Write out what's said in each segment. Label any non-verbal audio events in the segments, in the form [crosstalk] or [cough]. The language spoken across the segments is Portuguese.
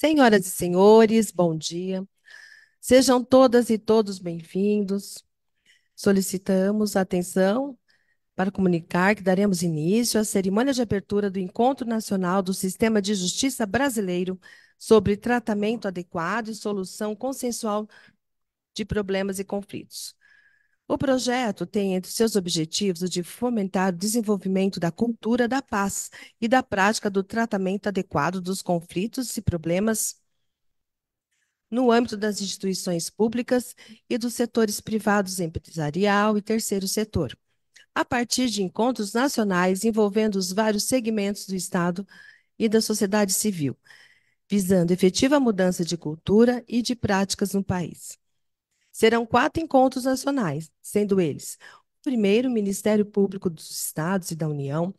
Senhoras e senhores, bom dia. Sejam todas e todos bem-vindos. Solicitamos atenção para comunicar que daremos início à cerimônia de abertura do Encontro Nacional do Sistema de Justiça Brasileiro sobre tratamento adequado e solução consensual de problemas e conflitos. O projeto tem entre seus objetivos o de fomentar o desenvolvimento da cultura da paz e da prática do tratamento adequado dos conflitos e problemas no âmbito das instituições públicas e dos setores privados empresarial e terceiro setor, a partir de encontros nacionais envolvendo os vários segmentos do Estado e da sociedade civil, visando efetiva mudança de cultura e de práticas no país. Serão quatro encontros nacionais, sendo eles o primeiro, Ministério Público dos Estados e da União,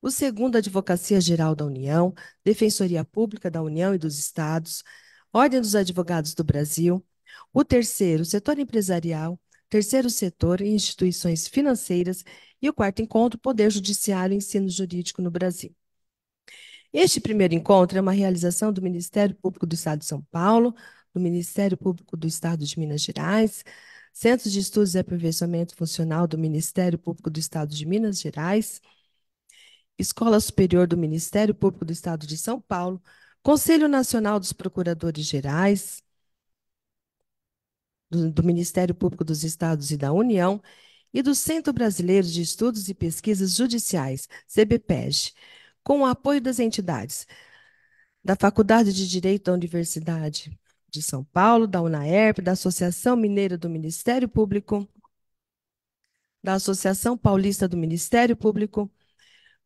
o segundo, Advocacia Geral da União, Defensoria Pública da União e dos Estados, Ordem dos Advogados do Brasil, o terceiro, Setor Empresarial, terceiro setor e instituições financeiras, e o quarto encontro, Poder Judiciário e Ensino Jurídico no Brasil. Este primeiro encontro é uma realização do Ministério Público do Estado de São Paulo, do Ministério Público do Estado de Minas Gerais, Centro de Estudos e Aperfeiçoamento Funcional do Ministério Público do Estado de Minas Gerais, Escola Superior do Ministério Público do Estado de São Paulo, Conselho Nacional dos Procuradores Gerais, do, do Ministério Público dos Estados e da União e do Centro Brasileiro de Estudos e Pesquisas Judiciais, CBPEG, com o apoio das entidades da Faculdade de Direito da Universidade de São Paulo, da UNAERP, da Associação Mineira do Ministério Público, da Associação Paulista do Ministério Público,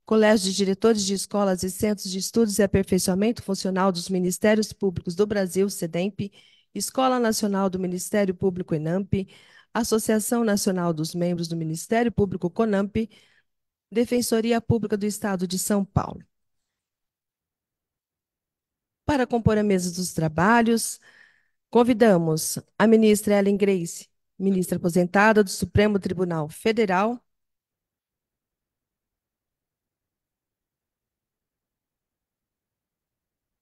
Colégio de Diretores de Escolas e Centros de Estudos e Aperfeiçoamento Funcional dos Ministérios Públicos do Brasil, SEDEMP, Escola Nacional do Ministério Público, ENAMP, Associação Nacional dos Membros do Ministério Público, CONAMP, Defensoria Pública do Estado de São Paulo. Para compor a mesa dos trabalhos, Convidamos a ministra Ellen Grace, ministra aposentada do Supremo Tribunal Federal,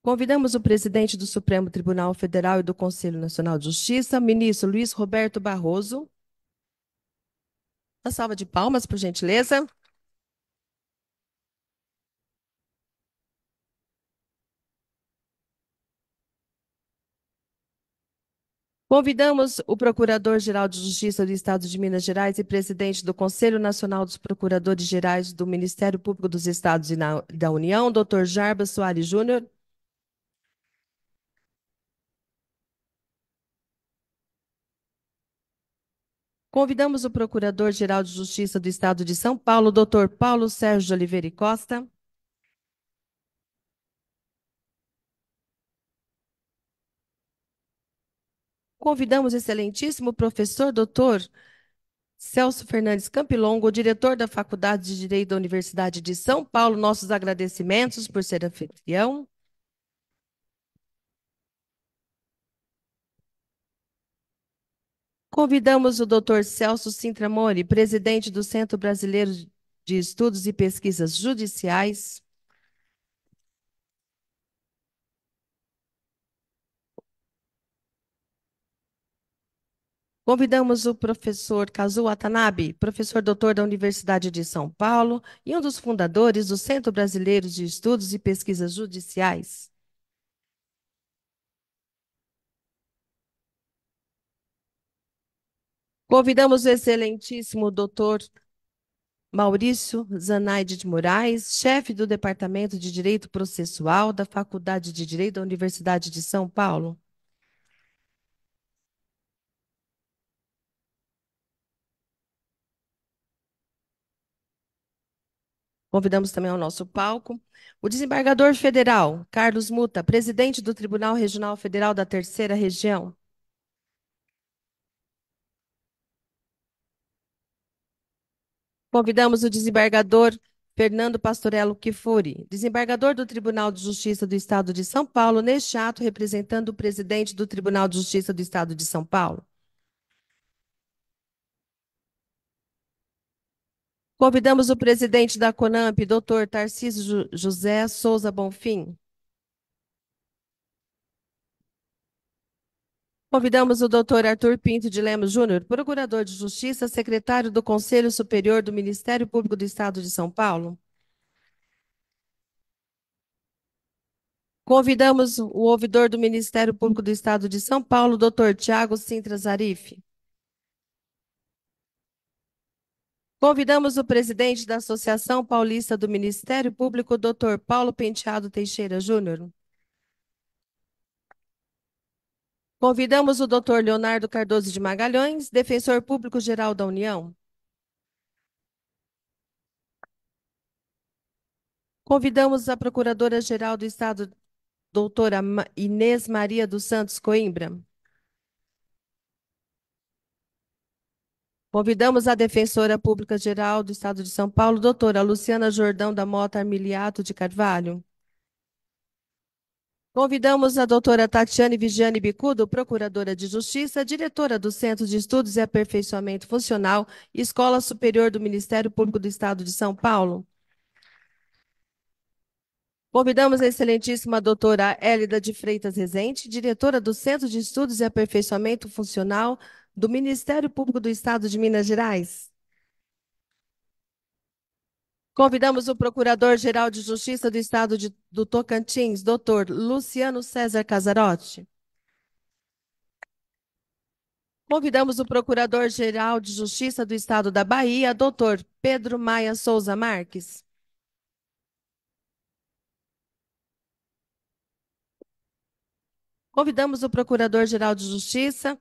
Convidamos o presidente do Supremo Tribunal Federal e do Conselho Nacional de Justiça, ministro Luiz Roberto Barroso. Uma salva de palmas, por gentileza. Convidamos o Procurador-Geral de Justiça do Estado de Minas Gerais e presidente do Conselho Nacional dos Procuradores Gerais do Ministério Público dos Estados e da União, Dr. Jarbas Soares Júnior. Convidamos o Procurador-Geral de Justiça do Estado de São Paulo, Dr. Paulo Sérgio Oliveira e Costa. convidamos o excelentíssimo professor doutor Celso Fernandes Campilongo, diretor da Faculdade de Direito da Universidade de São Paulo. Nossos agradecimentos por ser anfitrião. Convidamos o doutor Celso Sintra presidente do Centro Brasileiro de Estudos e Pesquisas Judiciais. Convidamos o professor Kazu Watanabe, professor doutor da Universidade de São Paulo e um dos fundadores do Centro Brasileiro de Estudos e Pesquisas Judiciais. Convidamos o excelentíssimo doutor Maurício Zanaide de Moraes, chefe do Departamento de Direito Processual da Faculdade de Direito da Universidade de São Paulo. Convidamos também ao nosso palco o desembargador federal Carlos Muta, presidente do Tribunal Regional Federal da Terceira Região. Convidamos o desembargador Fernando Pastorello Kifuri, desembargador do Tribunal de Justiça do Estado de São Paulo, neste ato representando o presidente do Tribunal de Justiça do Estado de São Paulo. Convidamos o presidente da CONAMP, doutor Tarcísio José Souza Bonfim. Convidamos o doutor Arthur Pinto de Lemos Júnior, procurador de justiça, secretário do Conselho Superior do Ministério Público do Estado de São Paulo. Convidamos o ouvidor do Ministério Público do Estado de São Paulo, doutor Tiago Sintra Zarif. Convidamos o presidente da Associação Paulista do Ministério Público, Dr. Paulo Penteado Teixeira Júnior. Convidamos o Dr. Leonardo Cardoso de Magalhães, defensor público geral da União. Convidamos a Procuradora-Geral do Estado, doutora Inês Maria dos Santos Coimbra. Convidamos a Defensora Pública Geral do Estado de São Paulo, doutora Luciana Jordão da Mota Armiliato de Carvalho. Convidamos a doutora Tatiane Vigiane Bicudo, procuradora de Justiça, diretora do Centro de Estudos e Aperfeiçoamento Funcional, Escola Superior do Ministério Público do Estado de São Paulo. Convidamos a excelentíssima doutora Hélida de Freitas Rezende, diretora do Centro de Estudos e Aperfeiçoamento Funcional do Ministério Público do Estado de Minas Gerais. Convidamos o Procurador-Geral de Justiça do Estado de, do Tocantins, doutor Luciano César Casarotti. Convidamos o Procurador-Geral de Justiça do Estado da Bahia, doutor Pedro Maia Souza Marques. Convidamos o Procurador-Geral de Justiça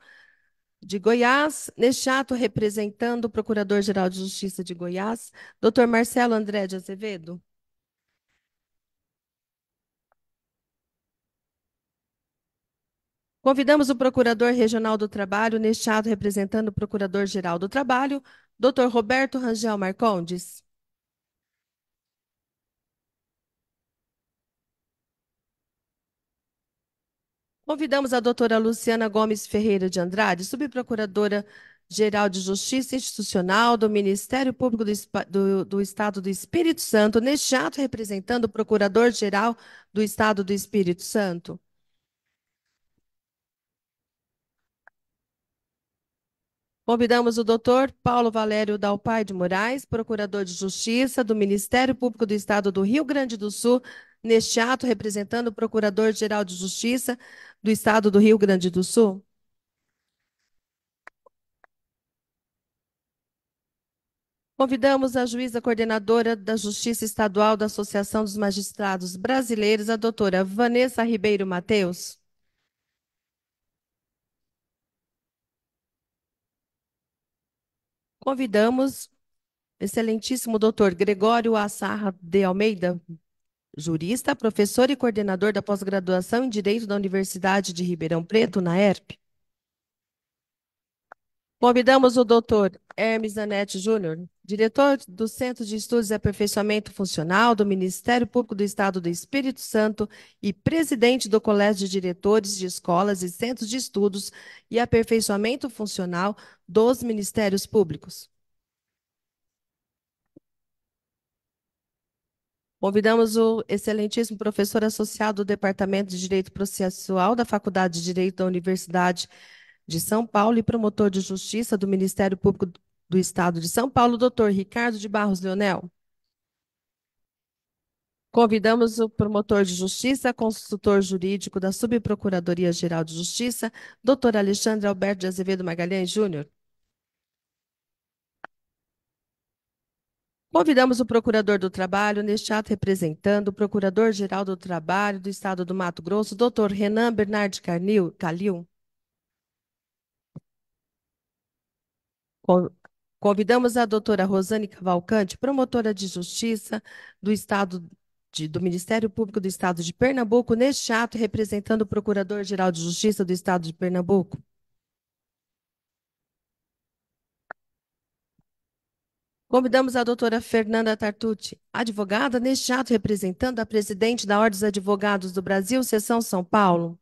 de Goiás. Neste ato, representando o Procurador-Geral de Justiça de Goiás, Dr. Marcelo André de Azevedo. Convidamos o Procurador Regional do Trabalho, neste ato representando o Procurador-Geral do Trabalho, Dr. Roberto Rangel Marcondes. Convidamos a doutora Luciana Gomes Ferreira de Andrade, subprocuradora-geral de Justiça Institucional do Ministério Público do, do, do, Estado do Espírito Santo, neste ato representando o procurador-geral do Estado do Espírito Santo. Convidamos o doutor Paulo Valério Dalpai de Moraes, procurador de Justiça do Ministério Público do Estado do Rio Grande do Sul, neste ato representando o Procurador-Geral de Justiça do estado do Rio Grande do Sul? Convidamos a juíza coordenadora da Justiça Estadual da Associação dos Magistrados Brasileiros, a doutora Vanessa Ribeiro Mateus. Convidamos excelentíssimo doutor Gregório Assarra de Almeida, jurista, professor e coordenador da pós-graduação em Direito da Universidade de Ribeirão Preto, na ERP. Convidamos o doutor Hermes Anete Júnior, diretor do Centro de Estudos e Aperfeiçoamento Funcional do Ministério Público do Estado do Espírito Santo e presidente do Colégio de Diretores de Escolas e Centros de Estudos e Aperfeiçoamento Funcional dos Ministérios Públicos. Convidamos o excelentíssimo professor associado do Departamento de Direito Processual da Faculdade de Direito da Universidade de São Paulo e promotor de justiça do Ministério Público do Estado de São Paulo, doutor Ricardo de Barros Leonel. Convidamos o promotor de justiça, consultor jurídico da Subprocuradoria-Geral de Justiça, doutor Alexandre Alberto de Azevedo Magalhães Júnior. Convidamos o Procurador do Trabalho, neste ato representando o Procurador-Geral do Trabalho do Estado do Mato Grosso, Dr. Renan Bernard Carnil, Calil. Convidamos a doutora Rosane Cavalcante, promotora de justiça do Estado de, do Ministério Público do Estado de Pernambuco, neste ato representando o Procurador-Geral de Justiça do Estado de Pernambuco. Convidamos a doutora Fernanda Tartucci, advogada, neste ato representando a presidente da Ordem dos Advogados do Brasil, Seção São Paulo.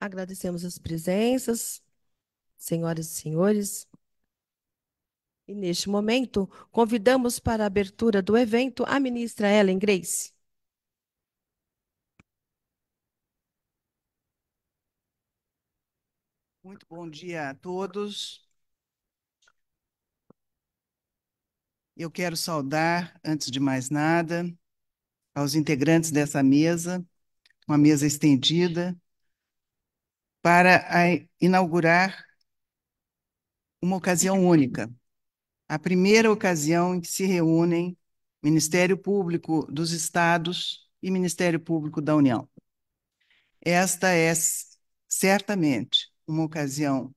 Agradecemos as presenças, senhoras e senhores. E neste momento, convidamos para a abertura do evento a ministra Ellen Grace. Muito bom dia a todos. Eu quero saudar, antes de mais nada, aos integrantes dessa mesa, uma mesa estendida, para inaugurar uma ocasião única, a primeira ocasião em que se reúnem Ministério Público dos Estados e Ministério Público da União. Esta é certamente uma ocasião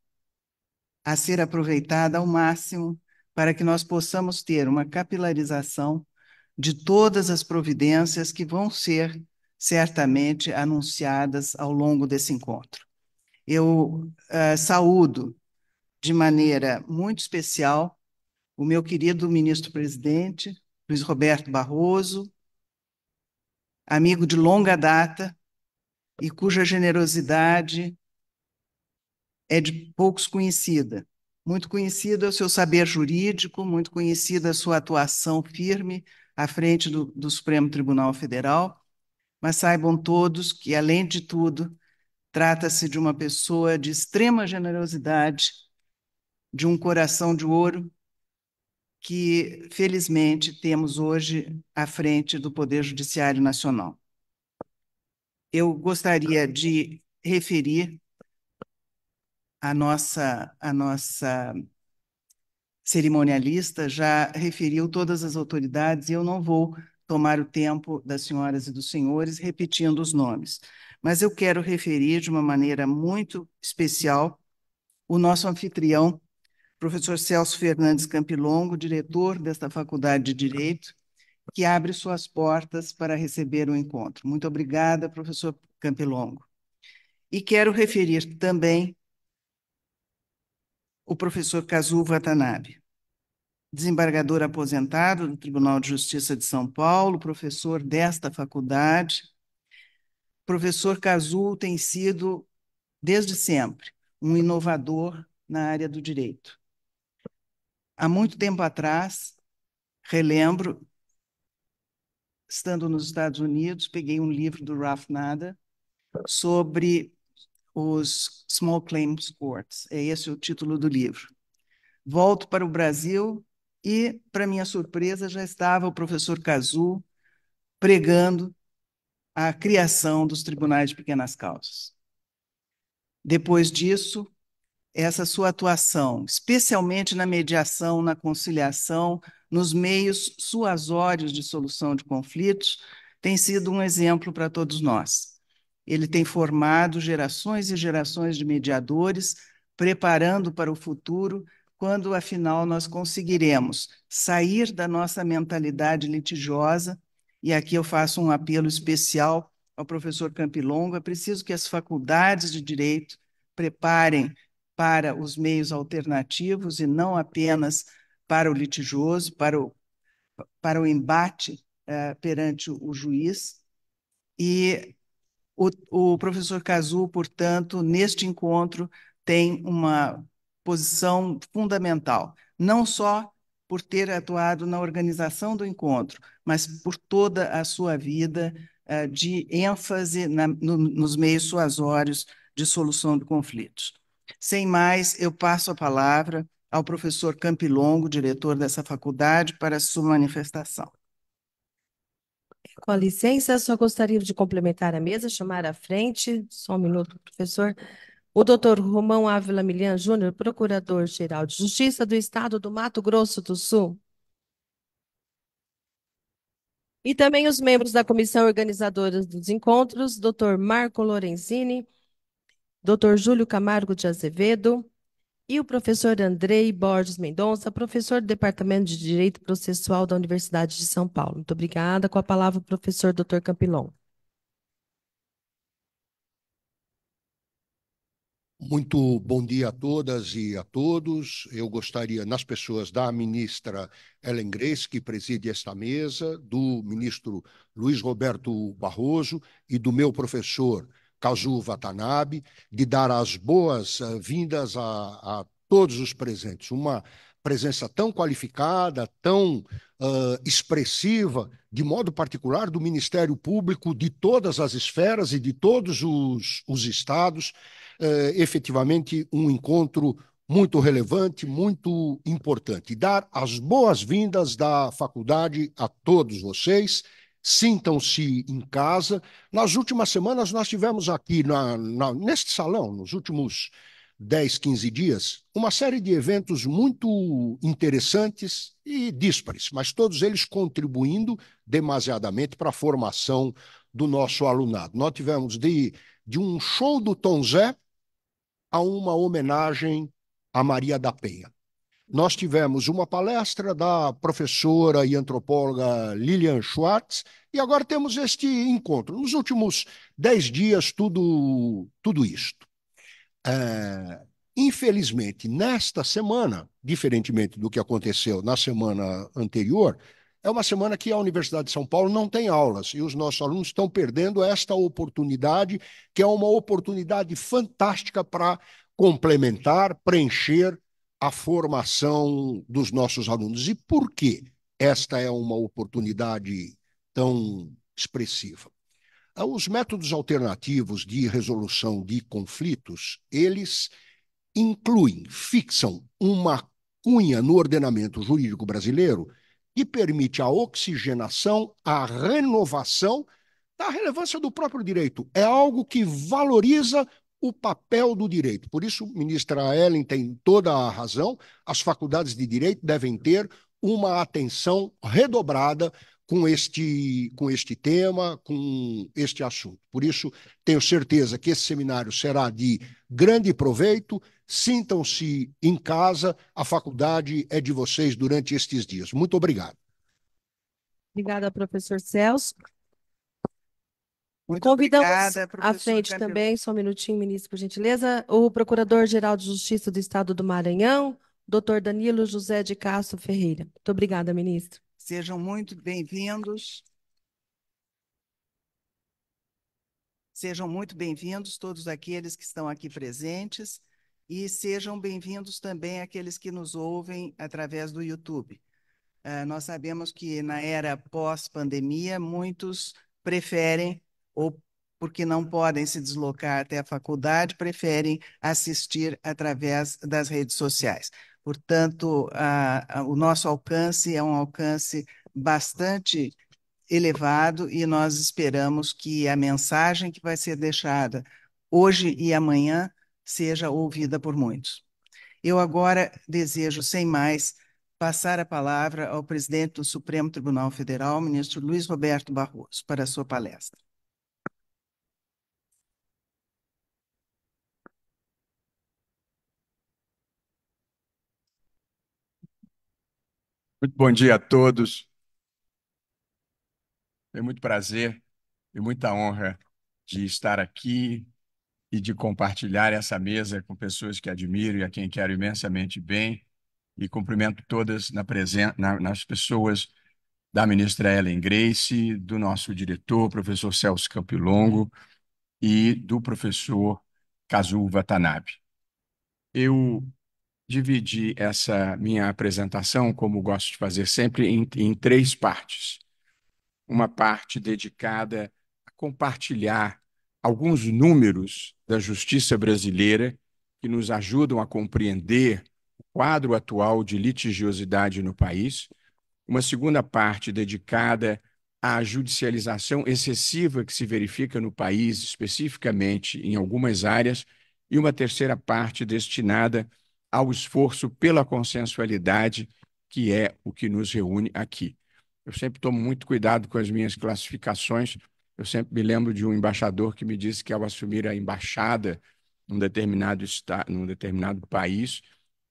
a ser aproveitada ao máximo para que nós possamos ter uma capilarização de todas as providências que vão ser certamente anunciadas ao longo desse encontro. Eu uh, saúdo de maneira muito especial o meu querido ministro-presidente, Luiz Roberto Barroso, amigo de longa data e cuja generosidade é de poucos conhecida. Muito conhecida é o seu saber jurídico, muito conhecida a sua atuação firme à frente do, do Supremo Tribunal Federal, mas saibam todos que, além de tudo, trata-se de uma pessoa de extrema generosidade, de um coração de ouro que, felizmente, temos hoje à frente do Poder Judiciário Nacional. Eu gostaria de referir a nossa, a nossa cerimonialista já referiu todas as autoridades e eu não vou tomar o tempo das senhoras e dos senhores repetindo os nomes. Mas eu quero referir de uma maneira muito especial o nosso anfitrião, professor Celso Fernandes Campilongo, diretor desta Faculdade de Direito, que abre suas portas para receber o encontro. Muito obrigada, professor Campilongo. E quero referir também o professor Kazu Watanabe, desembargador aposentado do Tribunal de Justiça de São Paulo, professor desta faculdade. professor Kazu tem sido, desde sempre, um inovador na área do direito. Há muito tempo atrás, relembro, estando nos Estados Unidos, peguei um livro do Ralph Nader sobre os Small Claims Courts. É esse o título do livro. Volto para o Brasil e, para minha surpresa, já estava o professor Cazu pregando a criação dos tribunais de pequenas causas. Depois disso, essa sua atuação, especialmente na mediação, na conciliação, nos meios suasórios de solução de conflitos, tem sido um exemplo para todos nós. Ele tem formado gerações e gerações de mediadores, preparando para o futuro, quando afinal nós conseguiremos sair da nossa mentalidade litigiosa. E aqui eu faço um apelo especial ao professor Campilongo: é preciso que as faculdades de direito preparem para os meios alternativos e não apenas para o litigioso, para o, para o embate uh, perante o juiz. E o, o professor Cazu, portanto, neste encontro, tem uma posição fundamental, não só por ter atuado na organização do encontro, mas por toda a sua vida uh, de ênfase na, no, nos meios suasórios de solução de conflitos. Sem mais, eu passo a palavra ao professor Campilongo, diretor dessa faculdade, para sua manifestação. Com a licença, só gostaria de complementar a mesa, chamar à frente, só um minuto, professor, o doutor Romão Ávila Milian Júnior, Procurador-Geral de Justiça do Estado do Mato Grosso do Sul. E também os membros da comissão organizadora dos encontros, doutor Marco Lorenzini, Dr. Júlio Camargo de Azevedo e o professor Andrei Borges Mendonça, professor do Departamento de Direito Processual da Universidade de São Paulo. Muito obrigada. Com a palavra o professor Dr. Campilon. Muito bom dia a todas e a todos. Eu gostaria, nas pessoas da ministra Ellen Grace, que preside esta mesa, do ministro Luiz Roberto Barroso e do meu professor Kazuo Watanabe, de dar as boas-vindas eh, a, a, todos os presentes. Uma presença tão qualificada, tão uh, expressiva, de modo particular do Ministério Público, de todas as esferas e de todos os, os estados, uh, efetivamente um encontro muito relevante, muito importante. Dar as boas-vindas da faculdade a todos vocês sintam-se em casa. Nas últimas semanas, nós tivemos aqui, na, na, neste salão, nos últimos 10, 15 dias, uma série de eventos muito interessantes e díspares, mas todos eles contribuindo demasiadamente para a formação do nosso alunado. Nós tivemos de, de um show do Tom Zé a uma homenagem a Maria da Penha nós tivemos uma palestra da professora e antropóloga Lilian Schwartz, e agora temos este encontro. Nos últimos dez dias, tudo, tudo isto. É, infelizmente, nesta semana, diferentemente do que aconteceu na semana anterior, é uma semana que a Universidade de São Paulo não tem aulas e os nossos alunos estão perdendo esta oportunidade, que é uma oportunidade fantástica para complementar, preencher a formação dos nossos alunos. E por que esta é uma oportunidade tão expressiva? Ah, os métodos alternativos de resolução de conflitos, eles incluem, fixam uma cunha no ordenamento jurídico brasileiro que permite a oxigenação, a renovação da relevância do próprio direito. É algo que valoriza o papel do direito. Por isso, ministra Ellen tem toda a razão, as faculdades de direito devem ter uma atenção redobrada com este, com este tema, com este assunto. Por isso, tenho certeza que esse seminário será de grande proveito. Sintam-se em casa, a faculdade é de vocês durante estes dias. Muito obrigado. Obrigada, professor Celso. Muito Convidamos obrigada, à frente Camilo. também, só um minutinho, ministro, por gentileza, o Procurador-Geral de Justiça do Estado do Maranhão, doutor Danilo José de Castro Ferreira. Muito obrigada, ministro. Sejam muito bem-vindos. Sejam muito bem-vindos todos aqueles que estão aqui presentes e sejam bem-vindos também aqueles que nos ouvem através do YouTube. Uh, nós sabemos que na era pós-pandemia, muitos preferem ou porque não podem se deslocar até a faculdade, preferem assistir através das redes sociais. Portanto, a, a, o nosso alcance é um alcance bastante elevado e nós esperamos que a mensagem que vai ser deixada hoje e amanhã seja ouvida por muitos. Eu agora desejo, sem mais, passar a palavra ao presidente do Supremo Tribunal Federal, ministro Luiz Roberto Barroso, para a sua palestra. Muito bom dia a todos. É muito prazer e muita honra de estar aqui e de compartilhar essa mesa com pessoas que admiro e a quem quero imensamente bem. E cumprimento todas na presen na, nas pessoas da ministra Ellen Grace, do nosso diretor, professor Celso Campilongo, e do professor Kazuo Watanabe. Eu dividir essa minha apresentação, como gosto de fazer sempre, em, em três partes. Uma parte dedicada a compartilhar alguns números da justiça brasileira que nos ajudam a compreender o quadro atual de litigiosidade no país. Uma segunda parte dedicada à judicialização excessiva que se verifica no país, especificamente em algumas áreas, e uma terceira parte destinada ao esforço pela consensualidade, que é o que nos reúne aqui. Eu sempre tomo muito cuidado com as minhas classificações. Eu sempre me lembro de um embaixador que me disse que ao assumir a embaixada num determinado estado, num determinado país,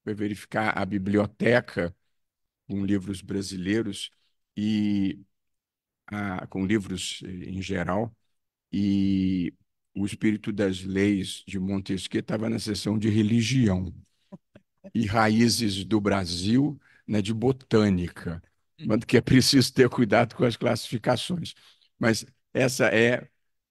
foi verificar a biblioteca com livros brasileiros e a, com livros em geral e o espírito das leis de Montesquieu estava na seção de religião e raízes do Brasil né, de botânica, tanto que é preciso ter cuidado com as classificações. Mas essa é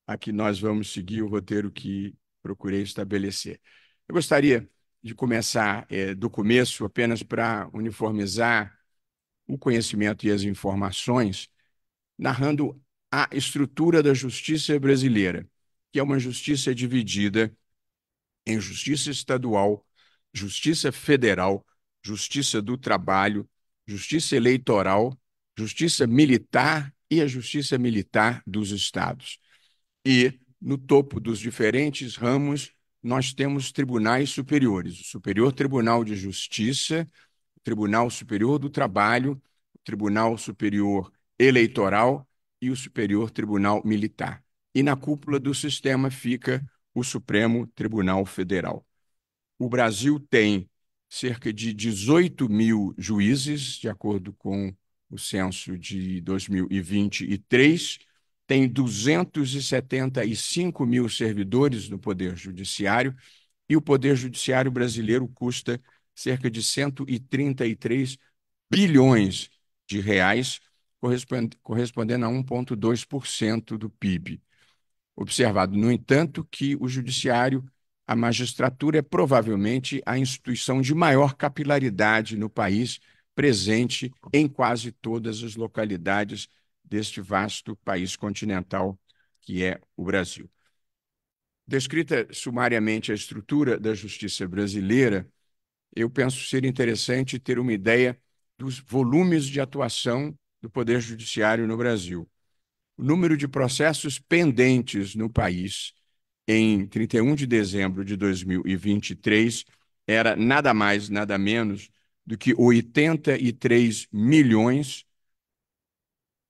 a que nós vamos seguir o roteiro que procurei estabelecer. Eu gostaria de começar é, do começo, apenas para uniformizar o conhecimento e as informações, narrando a estrutura da justiça brasileira, que é uma justiça dividida em justiça estadual Justiça Federal, Justiça do Trabalho, Justiça Eleitoral, Justiça Militar e a Justiça Militar dos Estados. E, no topo dos diferentes ramos, nós temos tribunais superiores: o Superior Tribunal de Justiça, o Tribunal Superior do Trabalho, o Tribunal Superior Eleitoral e o Superior Tribunal Militar. E na cúpula do sistema fica o Supremo Tribunal Federal. O Brasil tem cerca de 18 mil juízes, de acordo com o censo de 2023, tem 275 mil servidores no Poder Judiciário e o Poder Judiciário brasileiro custa cerca de 133 bilhões de reais, correspondendo a 1,2% do PIB. Observado, no entanto, que o Judiciário a magistratura é provavelmente a instituição de maior capilaridade no país, presente em quase todas as localidades deste vasto país continental que é o Brasil. Descrita sumariamente a estrutura da justiça brasileira, eu penso ser interessante ter uma ideia dos volumes de atuação do Poder Judiciário no Brasil. O número de processos pendentes no país em 31 de dezembro de 2023 era nada mais, nada menos do que 83 milhões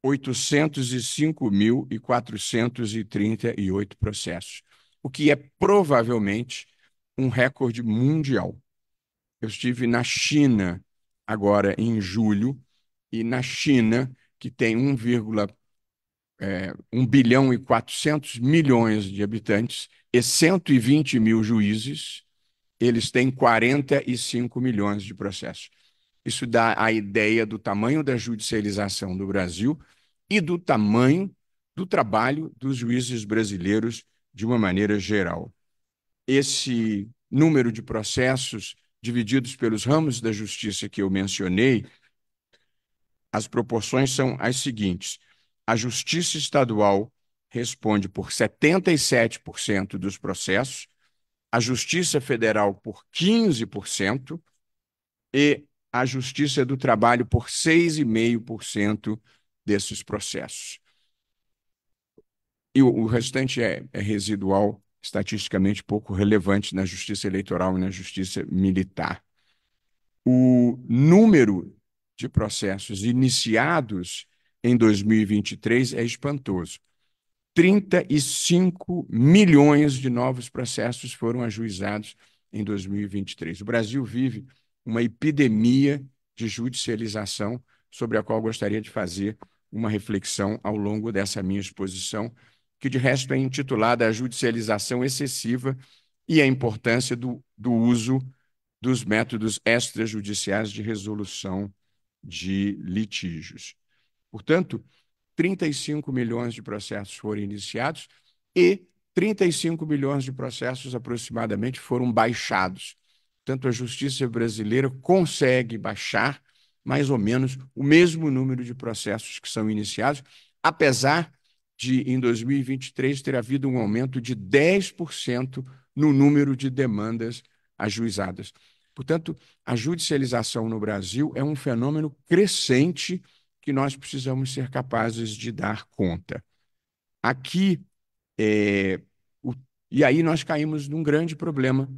805.438 processos, o que é provavelmente um recorde mundial. Eu estive na China agora em julho e na China, que tem 1, é, 1 bilhão e 400 milhões de habitantes e 120 mil juízes, eles têm 45 milhões de processos. Isso dá a ideia do tamanho da judicialização do Brasil e do tamanho do trabalho dos juízes brasileiros de uma maneira geral. Esse número de processos divididos pelos ramos da justiça que eu mencionei, as proporções são as seguintes: a Justiça Estadual responde por 77% dos processos, a Justiça Federal por 15% e a Justiça do Trabalho por 6,5% desses processos. E o, restante é, é, residual, estatisticamente pouco relevante na Justiça Eleitoral e na Justiça Militar. O número de processos iniciados em 2023 é espantoso. 35 milhões de novos processos foram ajuizados em 2023. O Brasil vive uma epidemia de judicialização sobre a qual gostaria de fazer uma reflexão ao longo dessa minha exposição, que de resto é intitulada A Judicialização Excessiva e a Importância do, do Uso dos Métodos Extrajudiciais de Resolução de Litígios. Portanto, 35 milhões de processos foram iniciados e 35 milhões de processos aproximadamente foram baixados. Portanto, a justiça brasileira consegue baixar mais ou menos o mesmo número de processos que são iniciados, apesar de, em 2023, ter havido um aumento de 10% no número de demandas ajuizadas. Portanto, a judicialização no Brasil é um fenômeno crescente que nós precisamos ser capazes de dar conta. Aqui, é, o, e aí nós caímos num grande problema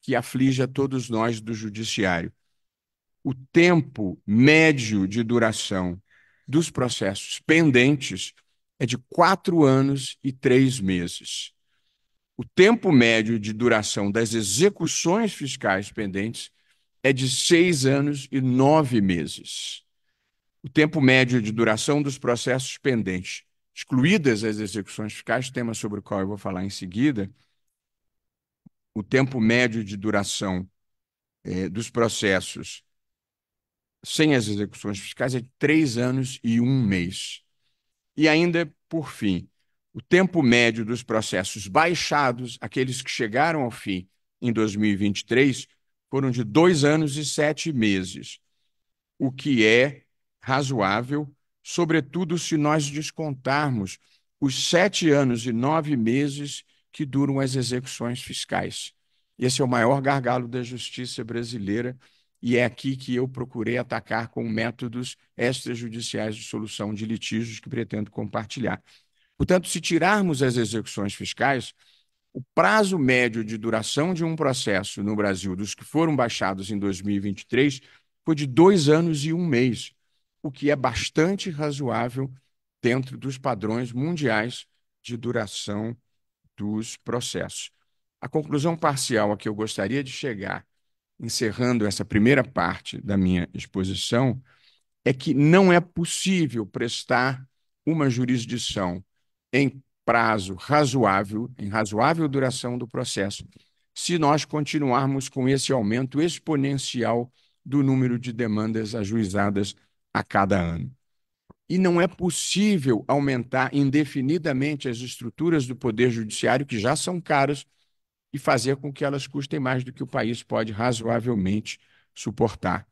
que aflige a todos nós do judiciário. O tempo médio de duração dos processos pendentes é de quatro anos e três meses. O tempo médio de duração das execuções fiscais pendentes é de seis anos e nove meses o tempo médio de duração dos processos pendentes, excluídas as execuções fiscais, tema sobre o qual eu vou falar em seguida, o tempo médio de duração é, dos processos sem as execuções fiscais é de três anos e um mês. E ainda, por fim, o tempo médio dos processos baixados, aqueles que chegaram ao fim em 2023, foram de dois anos e sete meses, o que é razoável, sobretudo se nós descontarmos os sete anos e nove meses que duram as execuções fiscais. Esse é o maior gargalo da justiça brasileira e é aqui que eu procurei atacar com métodos extrajudiciais de solução de litígios que pretendo compartilhar. Portanto, se tirarmos as execuções fiscais, o prazo médio de duração de um processo no Brasil, dos que foram baixados em 2023, foi de dois anos e um mês o que é bastante razoável dentro dos padrões mundiais de duração dos processos. A conclusão parcial a que eu gostaria de chegar, encerrando essa primeira parte da minha exposição, é que não é possível prestar uma jurisdição em prazo razoável, em razoável duração do processo, se nós continuarmos com esse aumento exponencial do número de demandas ajuizadas a cada ano. E não é possível aumentar indefinidamente as estruturas do Poder Judiciário, que já são caras, e fazer com que elas custem mais do que o país pode razoavelmente suportar.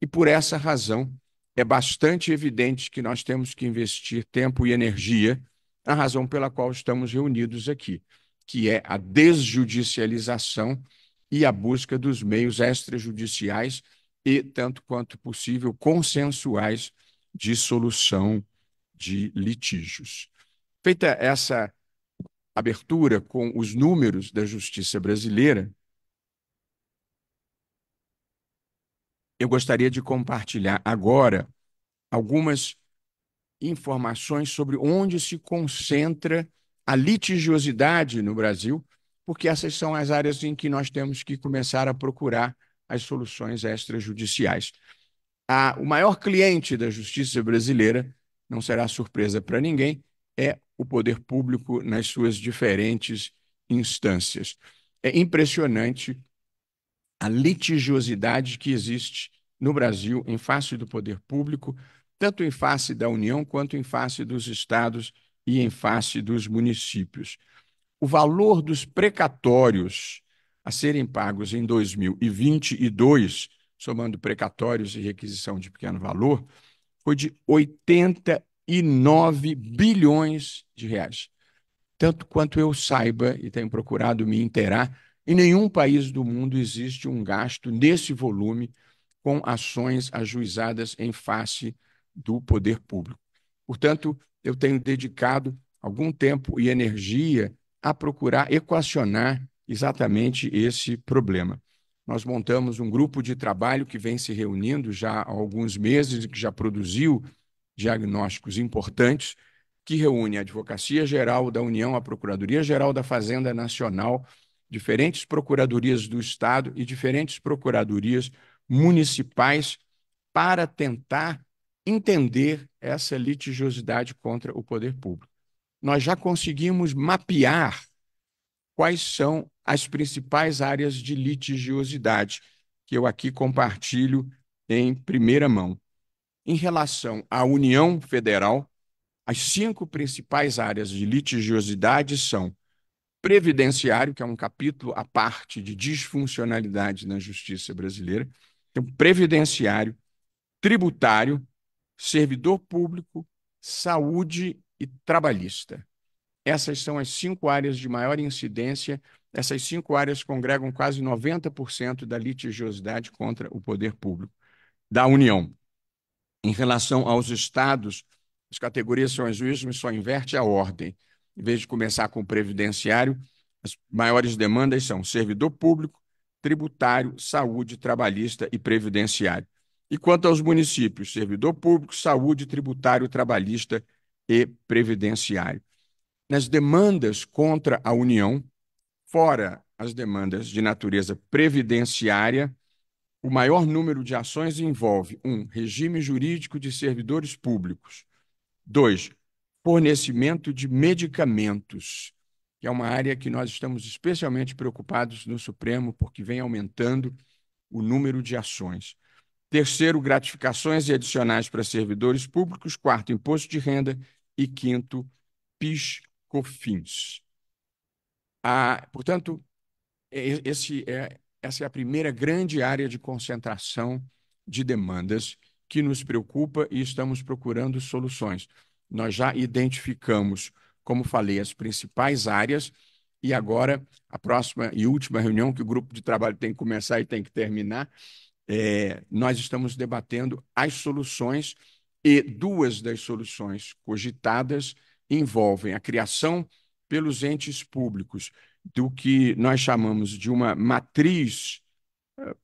E por essa razão, é bastante evidente que nós temos que investir tempo e energia na razão pela qual estamos reunidos aqui, que é a desjudicialização e a busca dos meios extrajudiciais e, tanto quanto possível, consensuais de solução de litígios. Feita essa abertura com os números da justiça brasileira, eu gostaria de compartilhar agora algumas informações sobre onde se concentra a litigiosidade no Brasil, porque essas são as áreas em que nós temos que começar a procurar as soluções extrajudiciais. A, o maior cliente da justiça brasileira, não será surpresa para ninguém, é o poder público nas suas diferentes instâncias. É impressionante a litigiosidade que existe no Brasil em face do poder público, tanto em face da União quanto em face dos estados e em face dos municípios. O valor dos precatórios a serem pagos em 2022, somando precatórios e requisição de pequeno valor, foi de 89 bilhões de reais. Tanto quanto eu saiba e tenho procurado me inteirar, em nenhum país do mundo existe um gasto nesse volume com ações ajuizadas em face do poder público. Portanto, eu tenho dedicado algum tempo e energia a procurar equacionar exatamente esse problema. Nós montamos um grupo de trabalho que vem se reunindo já há alguns meses e que já produziu diagnósticos importantes, que reúne a Advocacia Geral da União, a Procuradoria Geral da Fazenda Nacional, diferentes procuradorias do Estado e diferentes procuradorias municipais para tentar entender essa litigiosidade contra o poder público. Nós já conseguimos mapear quais são as principais áreas de litigiosidade, que eu aqui compartilho em primeira mão. Em relação à União Federal, as cinco principais áreas de litigiosidade são previdenciário, que é um capítulo à parte de disfuncionalidade na justiça brasileira, então previdenciário, tributário, servidor público, saúde e trabalhista. Essas são as cinco áreas de maior incidência essas cinco áreas congregam quase 90% da litigiosidade contra o poder público da União. Em relação aos estados, as categorias são as mesmas, só inverte a ordem. Em vez de começar com o previdenciário, as maiores demandas são servidor público, tributário, saúde, trabalhista e previdenciário. E quanto aos municípios, servidor público, saúde, tributário, trabalhista e previdenciário. Nas demandas contra a União, fora as demandas de natureza previdenciária, o maior número de ações envolve 1. Um, regime jurídico de servidores públicos. 2. Fornecimento de medicamentos, que é uma área que nós estamos especialmente preocupados no Supremo, porque vem aumentando o número de ações. Terceiro, gratificações e adicionais para servidores públicos. Quarto, imposto de renda. E quinto, PIS-COFINS. Ah, portanto, é, é, essa é a primeira grande área de concentração de demandas que nos preocupa e estamos procurando soluções. Nós já identificamos, como falei, as principais áreas e agora a próxima e última reunião que o grupo de trabalho tem que começar e tem que terminar, é, nós estamos debatendo as soluções e duas das soluções cogitadas envolvem a criação pelos entes públicos do que nós chamamos de uma matriz eh,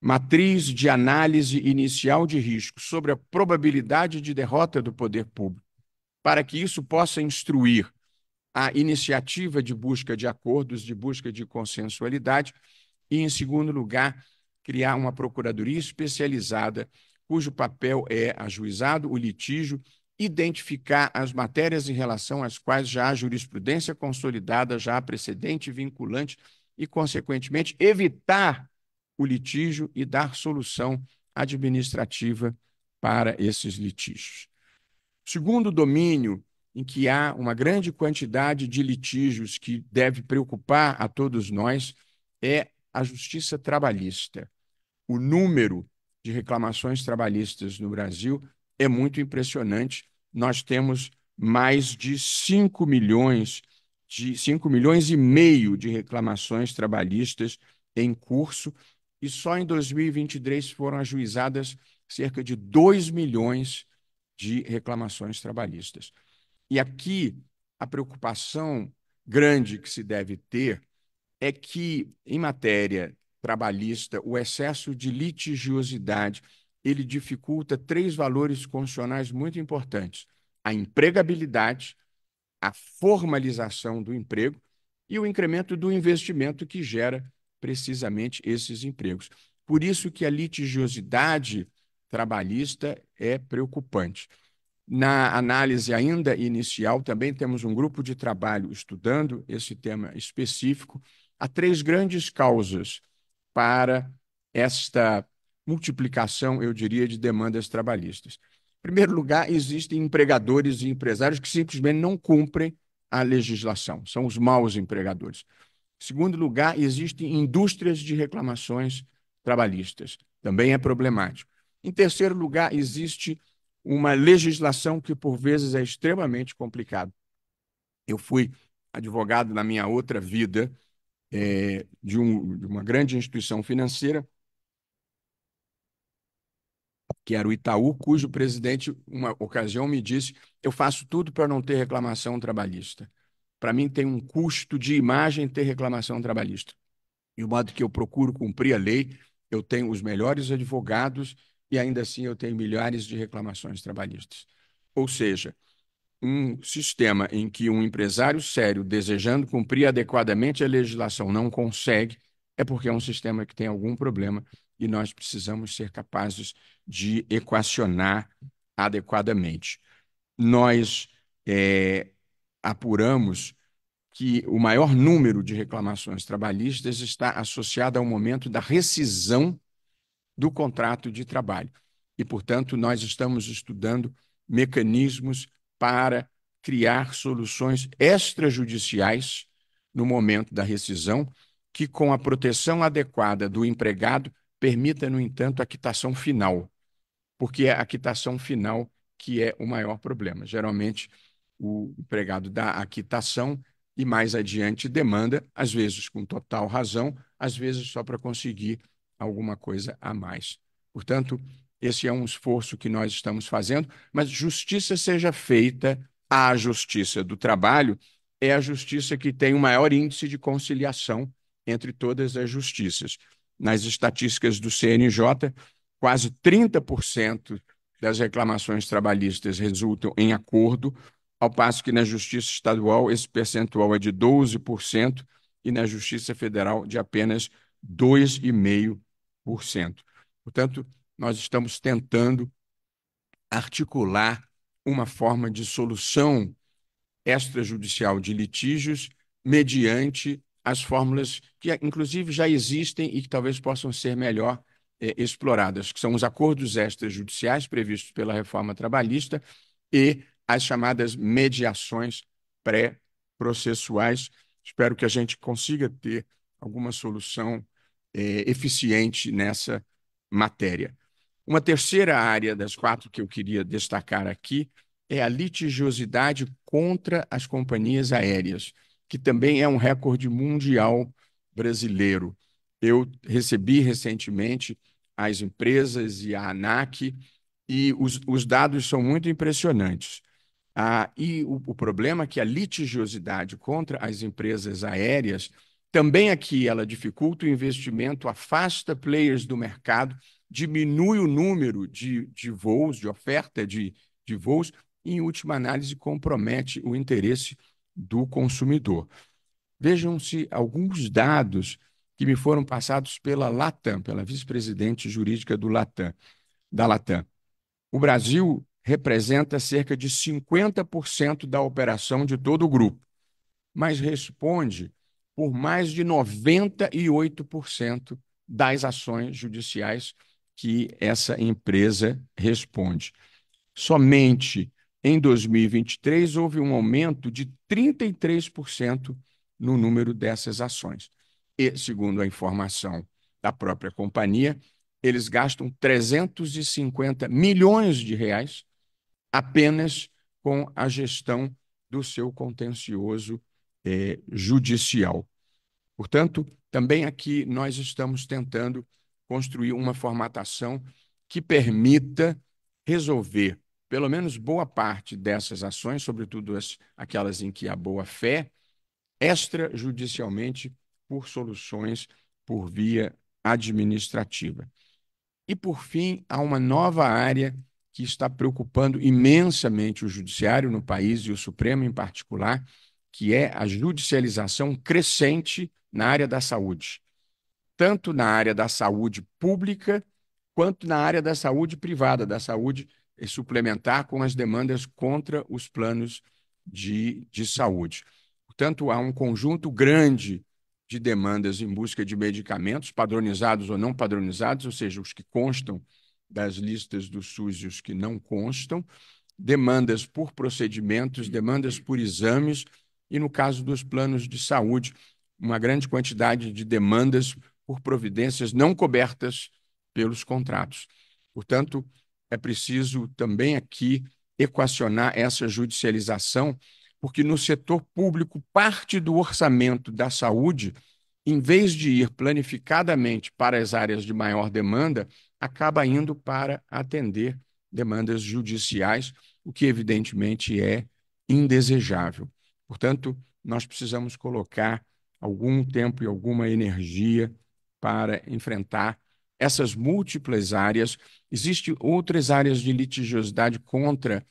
matriz de análise inicial de risco sobre a probabilidade de derrota do poder público, para que isso possa instruir a iniciativa de busca de acordos, de busca de consensualidade, e em segundo lugar, criar uma procuradoria especializada cujo papel é ajuizado o litígio identificar as matérias em relação às quais já há jurisprudência consolidada, já há precedente vinculante e, consequentemente, evitar o litígio e dar solução administrativa para esses litígios. Segundo domínio, em que há uma grande quantidade de litígios que deve preocupar a todos nós, é a justiça trabalhista. O número de reclamações trabalhistas no Brasil é muito impressionante. Nós temos mais de 5 milhões de 5 milhões e meio de reclamações trabalhistas em curso e só em 2023 foram ajuizadas cerca de 2 milhões de reclamações trabalhistas. E aqui a preocupação grande que se deve ter é que, em matéria trabalhista, o excesso de litigiosidade ele dificulta três valores constitucionais muito importantes: a empregabilidade, a formalização do emprego e o incremento do investimento que gera precisamente esses empregos. Por isso que a litigiosidade trabalhista é preocupante. Na análise ainda inicial, também temos um grupo de trabalho estudando esse tema específico. Há três grandes causas para esta multiplicação, eu diria, de demandas trabalhistas. Em primeiro lugar, existem empregadores e empresários que simplesmente não cumprem a legislação, são os maus empregadores. Em segundo lugar, existem indústrias de reclamações trabalhistas, também é problemático. Em terceiro lugar, existe uma legislação que, por vezes, é extremamente complicada. Eu fui advogado na minha outra vida é, de, um, de uma grande instituição financeira que era o Itaú, cujo presidente, uma ocasião, me disse: Eu faço tudo para não ter reclamação trabalhista. Para mim, tem um custo de imagem ter reclamação trabalhista. E o modo que eu procuro cumprir a lei, eu tenho os melhores advogados e ainda assim eu tenho milhares de reclamações trabalhistas. Ou seja, um sistema em que um empresário sério, desejando cumprir adequadamente a legislação, não consegue, é porque é um sistema que tem algum problema e nós precisamos ser capazes de equacionar adequadamente. Nós é, apuramos que o maior número de reclamações trabalhistas está associado ao momento da rescisão do contrato de trabalho. E, portanto, nós estamos estudando mecanismos para criar soluções extrajudiciais no momento da rescisão, que, com a proteção adequada do empregado, Permita, no entanto, a quitação final, porque é a quitação final que é o maior problema. Geralmente, o empregado dá a quitação e mais adiante demanda, às vezes com total razão, às vezes só para conseguir alguma coisa a mais. Portanto, esse é um esforço que nós estamos fazendo, mas justiça seja feita à justiça do trabalho é a justiça que tem o maior índice de conciliação entre todas as justiças nas estatísticas do CNJ, quase 30% das reclamações trabalhistas resultam em acordo, ao passo que na Justiça Estadual esse percentual é de 12% e na Justiça Federal de apenas 2,5%. Portanto, nós estamos tentando articular uma forma de solução extrajudicial de litígios mediante as fórmulas que, inclusive, já existem e que talvez possam ser melhor é, exploradas, que são os acordos extrajudiciais previstos pela reforma trabalhista e as chamadas mediações pré-processuais. Espero que a gente consiga ter alguma solução é, eficiente nessa matéria. Uma terceira área das quatro que eu queria destacar aqui é a litigiosidade contra as companhias aéreas que também é um recorde mundial brasileiro. Eu recebi recentemente as empresas e a ANAC, e os, os dados são muito impressionantes. Ah, e o, o problema é que a litigiosidade contra as empresas aéreas também aqui ela dificulta o investimento, afasta players do mercado, diminui o número de, de voos, de oferta de, de voos, e, em última análise, compromete o interesse do consumidor. Vejam-se alguns dados que me foram passados pela Latam, pela vice-presidente jurídica do Latam, da Latam. O Brasil representa cerca de 50% da operação de todo o grupo, mas responde por mais de 98% das ações judiciais que essa empresa responde. Somente em 2023, houve um aumento de 33% no número dessas ações. E, segundo a informação da própria companhia, eles gastam 350 milhões de reais apenas com a gestão do seu contencioso eh, judicial. Portanto, também aqui nós estamos tentando construir uma formatação que permita resolver pelo menos boa parte dessas ações, sobretudo as, aquelas em que há boa fé, extrajudicialmente por soluções por via administrativa. E, por fim, há uma nova área que está preocupando imensamente o judiciário no país e o Supremo em particular, que é a judicialização crescente na área da saúde, tanto na área da saúde pública quanto na área da saúde privada, da saúde privada e suplementar com as demandas contra os planos de, de saúde. Portanto, há um conjunto grande de demandas em busca de medicamentos, padronizados ou não padronizados, ou seja, os que constam das listas do SUS e os que não constam, demandas por procedimentos, demandas por exames, e no caso dos planos de saúde, uma grande quantidade de demandas por providências não cobertas pelos contratos. Portanto, é preciso também aqui equacionar essa judicialização, porque no setor público, parte do orçamento da saúde, em vez de ir planificadamente para as áreas de maior demanda, acaba indo para atender demandas judiciais, o que evidentemente é indesejável. Portanto, nós precisamos colocar algum tempo e alguma energia para enfrentar essas múltiplas áreas. Existem outras áreas de litigiosidade contra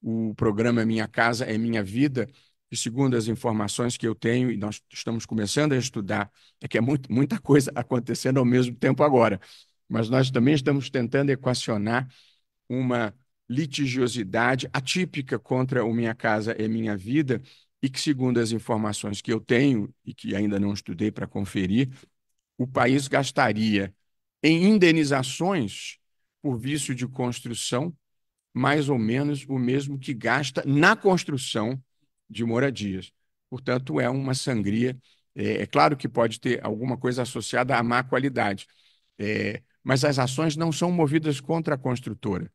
o programa Minha Casa é Minha Vida, e segundo as informações que eu tenho, e nós estamos começando a estudar, é que é muito, muita coisa [laughs] acontecendo ao mesmo tempo agora, mas nós também estamos tentando equacionar uma litigiosidade atípica contra o Minha Casa é Minha Vida, e que, segundo as informações que eu tenho, e que ainda não estudei para conferir, o país gastaria em indenizações por vício de construção, mais ou menos o mesmo que gasta na construção de moradias. Portanto, é uma sangria. É, é claro que pode ter alguma coisa associada à má qualidade, é, mas as ações não são movidas contra a construtora.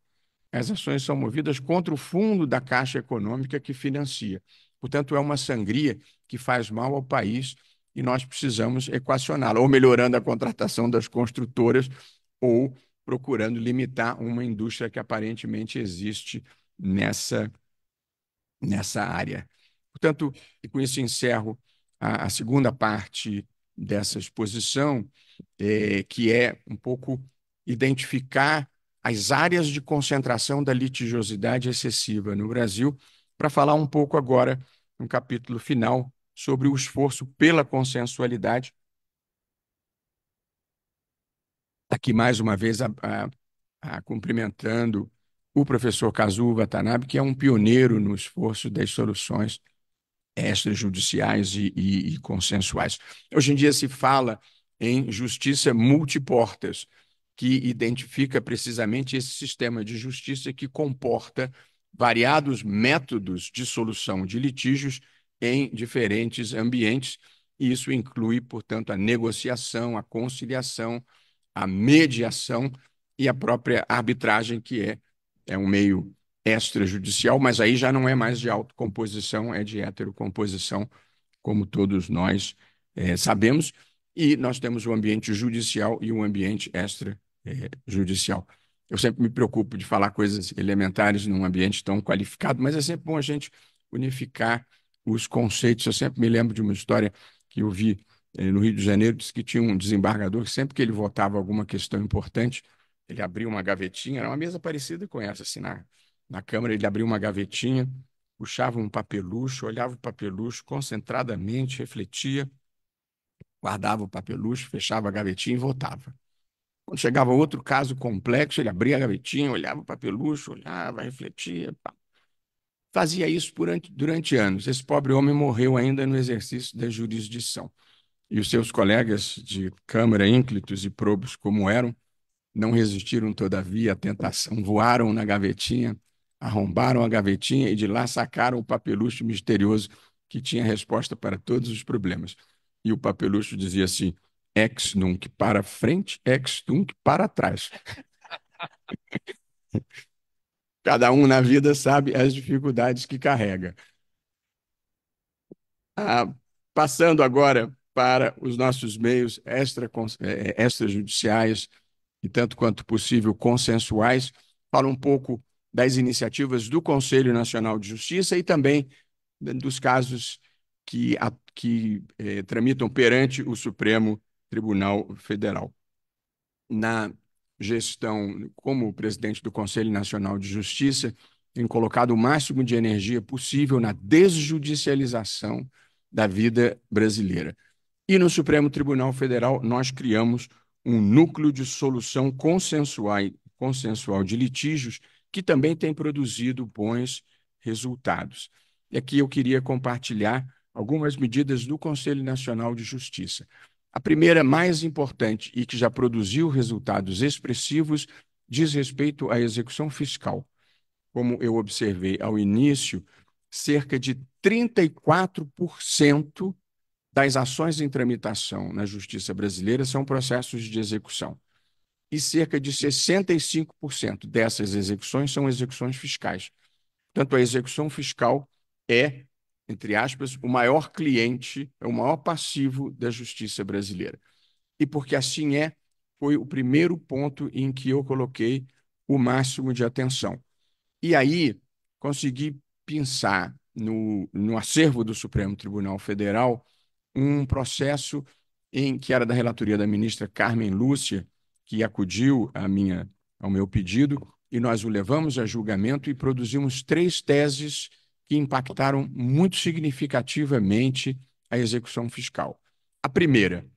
As ações são movidas contra o fundo da Caixa Econômica que financia. Portanto, é uma sangria que faz mal ao país e nós precisamos equacioná-la, ou melhorando a contratação das construtoras, ou procurando limitar uma indústria que aparentemente existe nessa, nessa área. Portanto, e com isso encerro a, a segunda parte dessa exposição, é, que é um pouco identificar as áreas de concentração da litigiosidade excessiva no Brasil, para falar um pouco agora, no capítulo final, sobre o esforço pela consensualidade. Tá aqui, mais uma vez, a, a, a cumprimentando o professor Kazuo Watanabe, que é um pioneiro no esforço das soluções extrajudiciais e, e, e consensuais. Hoje em dia se fala em justiça multiportas, que identifica precisamente esse sistema de justiça que comporta variados métodos de solução de litígios em diferentes ambientes, e isso inclui, portanto, a negociação, a conciliação, a mediação e a própria arbitragem, que é, é um meio extrajudicial, mas aí já não é mais de autocomposição, é de heterocomposição, como todos nós é, sabemos, e nós temos o um ambiente judicial e o um ambiente extrajudicial. É, eu sempre me preocupo de falar coisas elementares num ambiente tão qualificado, mas é sempre bom a gente unificar os conceitos. Eu sempre me lembro de uma história que eu vi eh, no Rio de Janeiro, disse que tinha um desembargador que sempre que ele votava alguma questão importante, ele abria uma gavetinha, era uma mesa parecida com essa, assim, na, na Câmara, ele abria uma gavetinha, puxava um papelucho, olhava o papelucho concentradamente, refletia, guardava o papelucho, fechava a gavetinha e votava. Quando chegava outro caso complexo, ele abria a gavetinha, olhava o papelucho, olhava, refletia, pá, Fazia isso durante, durante anos. Esse pobre homem morreu ainda no exercício da jurisdição. E os seus colegas de Câmara, ínclitos e probos como eram, não resistiram, todavia, à tentação. Voaram na gavetinha, arrombaram a gavetinha e de lá sacaram o papelucho misterioso que tinha resposta para todos os problemas. E o papelucho dizia assim: ex nunc para frente, ex nunc para trás. [laughs] Cada um na vida sabe as dificuldades que carrega. Ah, passando agora para os nossos meios extra, eh, eh, extrajudiciais e, tanto quanto possível, consensuais, fala um pouco das iniciativas do Conselho Nacional de Justiça e também dos casos que, a, que eh, tramitam perante o Supremo Tribunal Federal. Na gestão como presidente do Conselho Nacional de Justiça, tem colocado o máximo de energia possível na desjudicialização da vida brasileira. E no Supremo Tribunal Federal, nós criamos um núcleo de solução consensual, consensual de litígios que também tem produzido bons resultados. E aqui eu queria compartilhar algumas medidas do Conselho Nacional de Justiça. A primeira, mais importante e que já produziu resultados expressivos, diz respeito à execução fiscal. Como eu observei ao início, cerca de 34% das ações em tramitação na justiça brasileira são processos de execução. E cerca de 65% dessas execuções são execuções fiscais. Portanto, a execução fiscal é entre aspas, o maior cliente, é o maior passivo da justiça brasileira. E porque assim é, foi o primeiro ponto em que eu coloquei o máximo de atenção. E aí consegui pensar no, no acervo do Supremo Tribunal Federal um processo em que era da relatoria da ministra Carmen Lúcia, que acudiu a minha, ao meu pedido, e nós o levamos a julgamento e produzimos três teses que impactaram muito significativamente a execução fiscal. A primeira,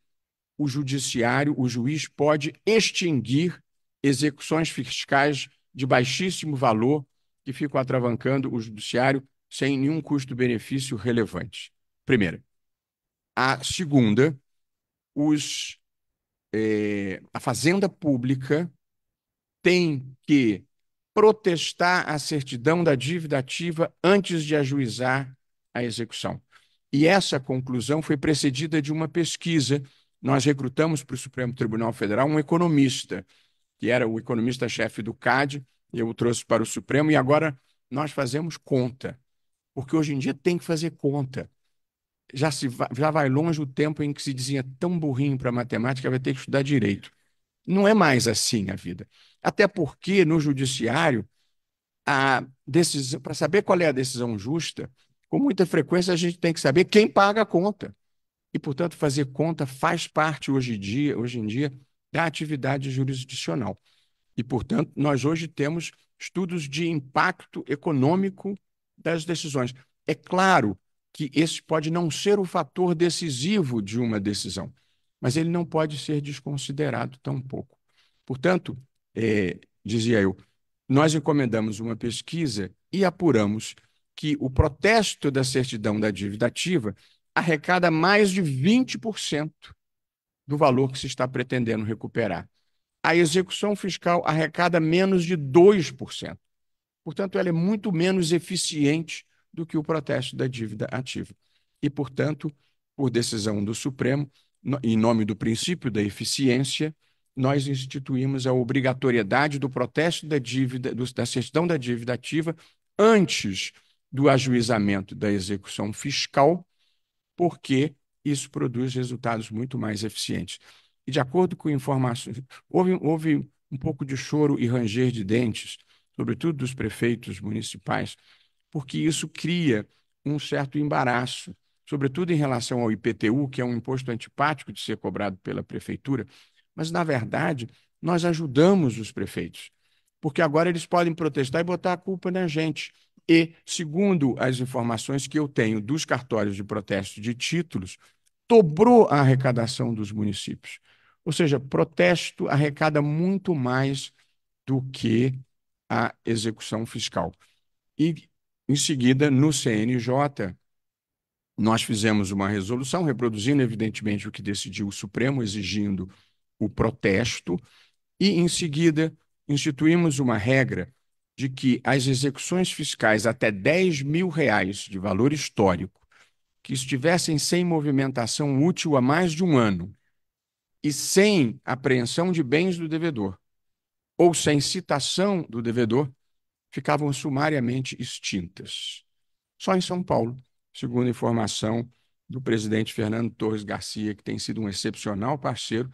o judiciário, o juiz pode extinguir execuções fiscais de baixíssimo valor que ficam atravancando o judiciário sem nenhum custo-benefício relevante. Primeira. A segunda, os, eh, a fazenda pública tem que protestar a certidão da dívida ativa antes de ajuizar a execução. E essa conclusão foi precedida de uma pesquisa. Nós recrutamos para o Supremo Tribunal Federal um economista, que era o economista-chefe do CAD, eu o trouxe para o Supremo, e agora nós fazemos conta, porque hoje em dia tem que fazer conta. Já, se va já vai longe o tempo em que se dizia tão burrinho para matemática, vai ter que estudar direito. Não é mais assim a vida. Até porque no judiciário, para saber qual é a decisão justa, com muita frequência a gente tem que saber quem paga a conta. E, portanto, fazer conta faz parte hoje em dia, hoje em dia da atividade jurisdicional. E, portanto, nós hoje temos estudos de impacto econômico das decisões. É claro que esse pode não ser o fator decisivo de uma decisão, mas ele não pode ser desconsiderado tampouco. Portanto, é, dizia eu, nós encomendamos uma pesquisa e apuramos que o protesto da certidão da dívida ativa arrecada mais de 20% do valor que se está pretendendo recuperar. A execução fiscal arrecada menos de 2%. Portanto, ela é muito menos eficiente do que o protesto da dívida ativa. E, portanto, por decisão do Supremo, em nome do princípio da eficiência, nós instituímos a obrigatoriedade do protesto da dívida, da certidão da dívida ativa antes do ajuizamento da execução fiscal, porque isso produz resultados muito mais eficientes. E de acordo com informações, houve, houve um pouco de choro e ranger de dentes, sobretudo dos prefeitos municipais, porque isso cria um certo embaraço, sobretudo em relação ao IPTU, que é um imposto antipático de ser cobrado pela prefeitura, mas, na verdade, nós ajudamos os prefeitos, porque agora eles podem protestar e botar a culpa na gente. E, segundo as informações que eu tenho dos cartórios de protesto de títulos, dobrou a arrecadação dos municípios. Ou seja, protesto arrecada muito mais do que a execução fiscal. E, em seguida, no CNJ, nós fizemos uma resolução, reproduzindo, evidentemente, o que decidiu o Supremo, exigindo o protesto e, em seguida, instituímos uma regra de que as execuções fiscais até 10 mil reais de valor histórico que estivessem sem movimentação útil há mais de um ano e sem apreensão de bens do devedor ou sem citação do devedor ficavam sumariamente extintas. Só em São Paulo, segundo informação do presidente Fernando Torres Garcia, que tem sido um excepcional parceiro,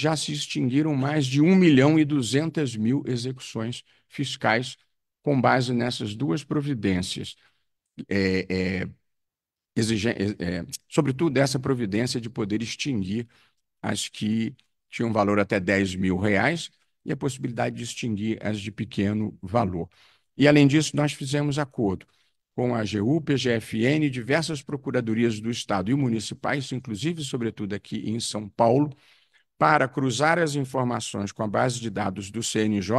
já se extinguiram mais de 1 milhão e 200 mil execuções fiscais com base nessas duas providências, é, é, exige, é, é sobretudo essa providência de poder extinguir as que tinham valor até 10 mil reais e a possibilidade de extinguir as de pequeno valor. E, além disso, nós fizemos acordo com a AGU, PGFN, diversas procuradorias do Estado e municipais, inclusive, sobretudo aqui em São Paulo, para cruzar as informações com a base de dados do CNJ,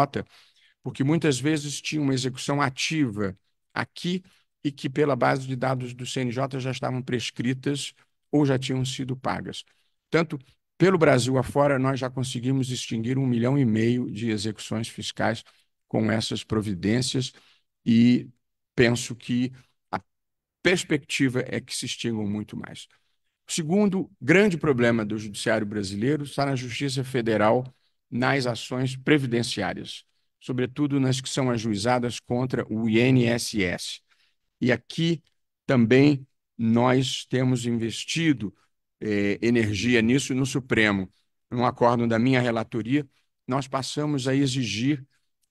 porque muitas vezes tinha uma execução ativa aqui e que, pela base de dados do CNJ, já estavam prescritas ou já tinham sido pagas. Tanto pelo Brasil afora, nós já conseguimos extinguir um milhão e meio de execuções fiscais com essas providências e penso que a perspectiva é que se extingam muito mais. O segundo grande problema do judiciário brasileiro está na Justiça Federal nas ações previdenciárias, sobretudo nas que são ajuizadas contra o INSS. E aqui também nós temos investido eh, energia nisso no Supremo. Num acordo da minha relatoria, nós passamos a exigir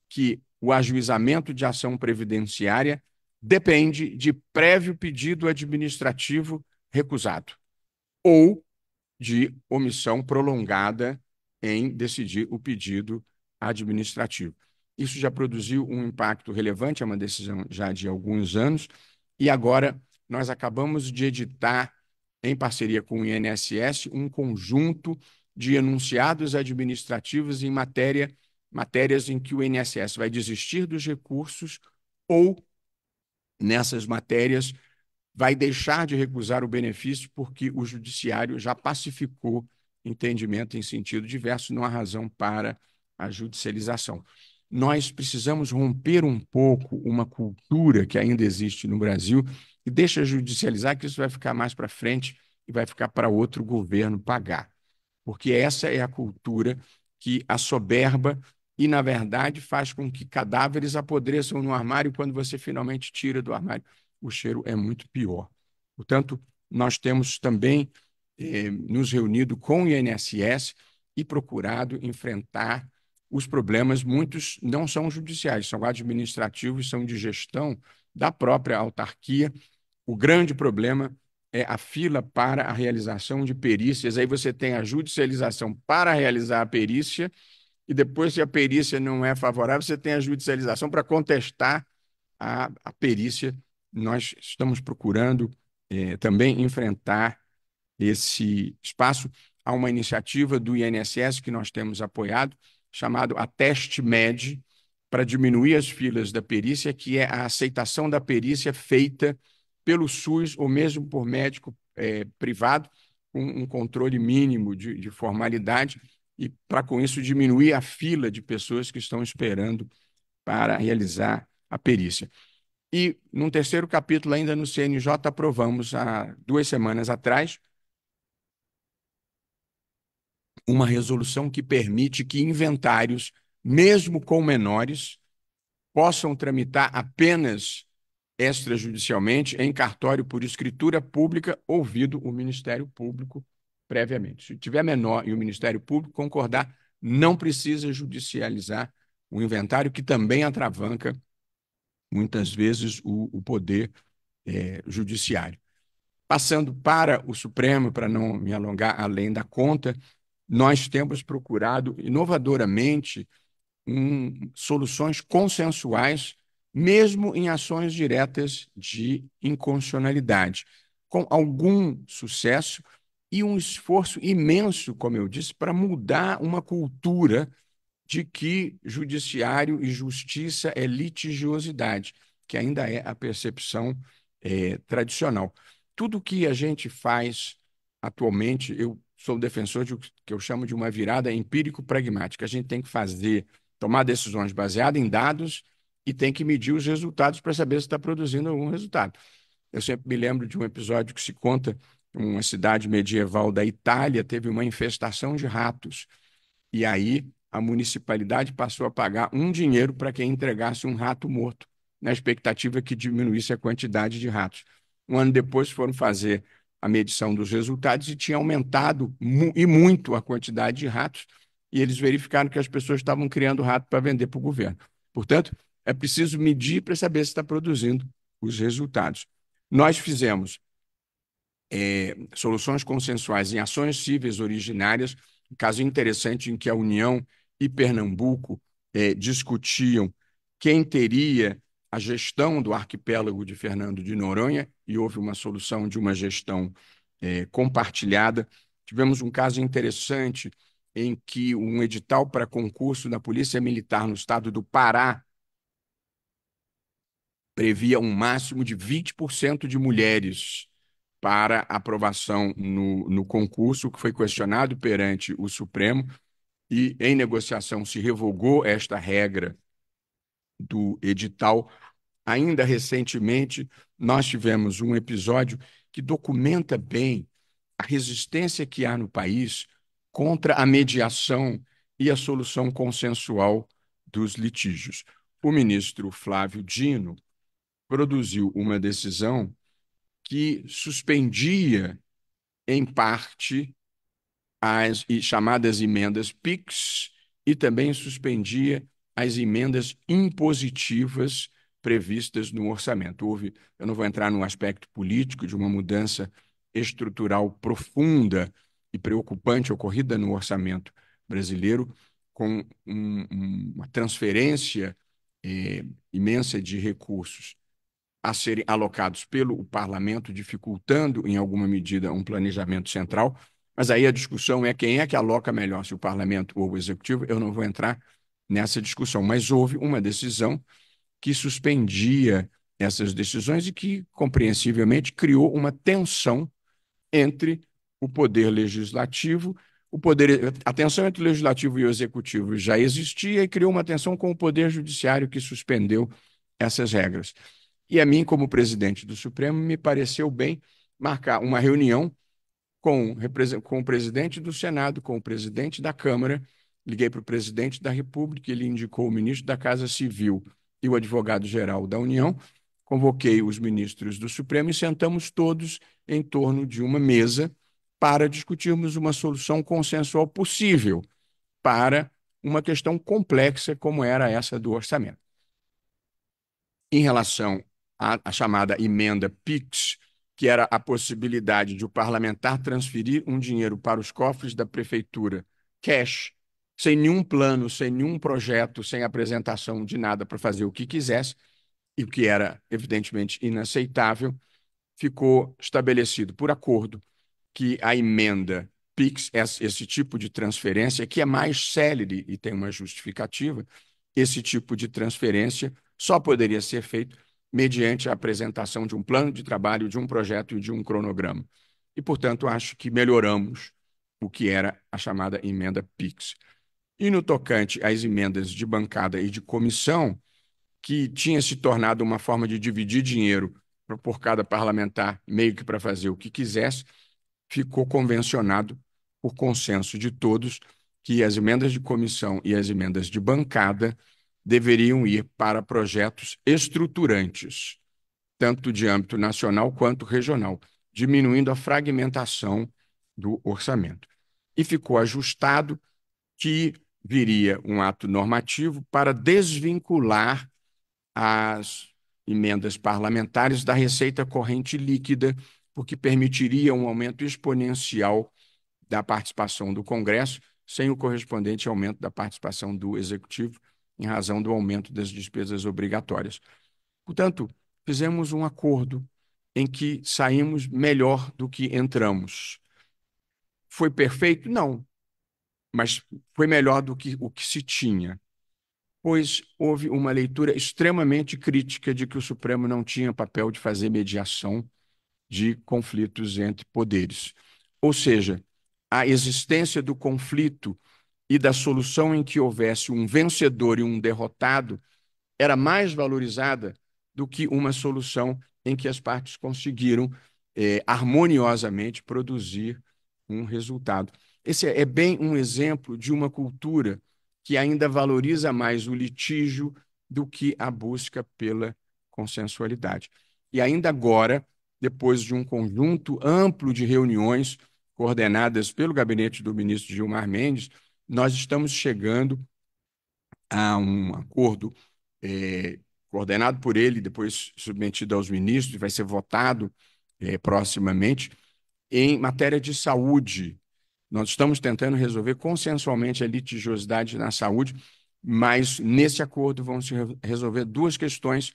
que o ajuizamento de ação previdenciária depende de prévio pedido administrativo recusado ou de omissão prolongada em decidir o pedido administrativo. Isso já produziu um impacto relevante, é uma decisão já de alguns anos, e agora nós acabamos de editar, em parceria com o INSS, um conjunto de enunciados administrativos em matéria, matérias em que o INSS vai desistir dos recursos ou nessas matérias vai deixar de recusar o benefício porque o judiciário já pacificou entendimento em sentido diverso, não há razão para a judicialização. Nós precisamos romper um pouco uma cultura que ainda existe no Brasil e deixa judicializar que isso vai ficar mais para frente e vai ficar para outro governo pagar. Porque essa é a cultura que assoberba e, na verdade, faz com que cadáveres apodreçam no armário quando você finalmente tira do armário o cheiro é muito pior. Portanto, nós temos também eh, nos reunido com o INSS e procurado enfrentar os problemas, muitos não são judiciais, são administrativos, são de gestão da própria autarquia. O grande problema é a fila para a realização de perícias. Aí você tem a judicialização para realizar a perícia, e depois, se a perícia não é favorável, você tem a judicialização para contestar a, a perícia nós estamos procurando é, também enfrentar esse espaço. Há uma iniciativa do INSS que nós temos apoiado, chamado a Teste Med, para diminuir as filas da perícia, que é a aceitação da perícia feita pelo SUS ou mesmo por médico é, privado, com um controle mínimo de, de formalidade, e para com isso diminuir a fila de pessoas que estão esperando para realizar a perícia. E, num terceiro capítulo, ainda no CNJ, aprovamos há duas semanas atrás uma resolução que permite que inventários, mesmo com menores, possam tramitar apenas extrajudicialmente em cartório por escritura pública, ouvido o Ministério Público previamente. Se tiver menor e o Ministério Público concordar, não precisa judicializar o inventário, que também atravanca muitas vezes, o, o poder é, judiciário. Passando para o Supremo, para não me alongar além da conta, nós temos procurado inovadoramente um, soluções consensuais, mesmo em ações diretas de inconstitucionalidade, com algum sucesso e um esforço imenso, como eu disse, para mudar uma cultura de que judiciário e justiça é litigiosidade, que ainda é a percepção é, tradicional. Tudo que a gente faz atualmente, eu sou defensor de o que eu chamo de uma virada empírico-pragmática. A gente tem que fazer, tomar decisões baseadas em dados e tem que medir os resultados para saber se está produzindo algum resultado. Eu sempre me lembro de um episódio que se conta uma cidade medieval da Itália teve uma infestação de ratos. E aí a municipalidade passou a pagar um dinheiro para quem entregasse um rato morto, na expectativa que diminuísse a quantidade de ratos. Um ano depois foram fazer a medição dos resultados e tinha aumentado mu e muito a quantidade de ratos, e eles verificaram que as pessoas estavam criando rato para vender para o governo. Portanto, é preciso medir para saber se está produzindo os resultados. Nós fizemos é, soluções consensuais em ações cíveis originárias, um caso interessante em que a União e Pernambuco é, discutiam quem teria a gestão do arquipélago de Fernando de Noronha e houve uma solução de uma gestão é, compartilhada. Tivemos um caso interessante em que um edital para concurso da Polícia Militar no estado do Pará previa um máximo de 20% de mulheres para aprovação no, no concurso, que foi questionado perante o Supremo e, em negociação, se revogou esta regra do edital. Ainda recentemente, nós tivemos um episódio que documenta bem a resistência que há no país contra a mediação e a solução consensual dos litígios. O ministro Flávio Dino produziu uma decisão que suspendia, em parte, as chamadas emendas PIX e também suspendia as emendas impositivas previstas no orçamento. Houve, eu não vou entrar no aspecto político de uma mudança estrutural profunda e preocupante ocorrida no orçamento brasileiro, com um, uma transferência eh, imensa de recursos a serem alocados pelo parlamento, dificultando, em alguma medida, um planejamento central mas aí a discussão é quem é que aloca melhor, se o parlamento ou o executivo. Eu não vou entrar nessa discussão, mas houve uma decisão que suspendia essas decisões e que, compreensivelmente, criou uma tensão entre o poder legislativo, o poder, a tensão entre o legislativo e o executivo já existia e criou uma tensão com o poder judiciário que suspendeu essas regras. E a mim, como presidente do Supremo, me pareceu bem marcar uma reunião com, com o presidente do Senado, com o presidente da Câmara, liguei para o presidente da República, ele indicou o ministro da Casa Civil e o advogado-geral da União, convoquei os ministros do Supremo e sentamos todos em torno de uma mesa para discutirmos uma solução consensual possível para uma questão complexa como era essa do orçamento. Em relação à, à chamada emenda PIX, que era a possibilidade de o parlamentar transferir um dinheiro para os cofres da prefeitura, cash, sem nenhum plano, sem nenhum projeto, sem apresentação de nada para fazer o que quisesse, e o que era evidentemente inaceitável, ficou estabelecido por acordo que a emenda PIX, esse tipo de transferência, que é mais célere e tem uma justificativa, esse tipo de transferência só poderia ser feito mediante a apresentação de um plano de trabalho, de um projeto e de um cronograma. E, portanto, acho que melhoramos o que era a chamada emenda PIX. E no tocante às emendas de bancada e de comissão, que tinha se tornado uma forma de dividir dinheiro por cada parlamentar, meio que para fazer o que quisesse, ficou convencionado, por consenso de todos, que as emendas de comissão e as emendas de bancada deveriam ir para projetos estruturantes, tanto de âmbito nacional quanto regional, diminuindo a fragmentação do orçamento. E ficou ajustado que viria um ato normativo para desvincular as emendas parlamentares da receita corrente líquida, porque permitiria um aumento exponencial da participação do Congresso, sem o correspondente aumento da participação do Executivo, em razão do aumento das despesas obrigatórias. Portanto, fizemos um acordo em que saímos melhor do que entramos. Foi perfeito? Não. Mas foi melhor do que o que se tinha. Pois houve uma leitura extremamente crítica de que o Supremo não tinha papel de fazer mediação de conflitos entre poderes. Ou seja, a existência do conflito e da solução em que houvesse um vencedor e um derrotado era mais valorizada do que uma solução em que as partes conseguiram eh, harmoniosamente produzir um resultado. Esse é, é bem um exemplo de uma cultura que ainda valoriza mais o litígio do que a busca pela consensualidade. E ainda agora, depois de um conjunto amplo de reuniões coordenadas pelo gabinete do ministro Gilmar Mendes, nós estamos chegando a um acordo é, coordenado por ele, depois submetido aos ministros, vai ser votado é, proximamente, em matéria de saúde. Nós estamos tentando resolver consensualmente a litigiosidade na saúde, mas nesse acordo vão se resolver duas questões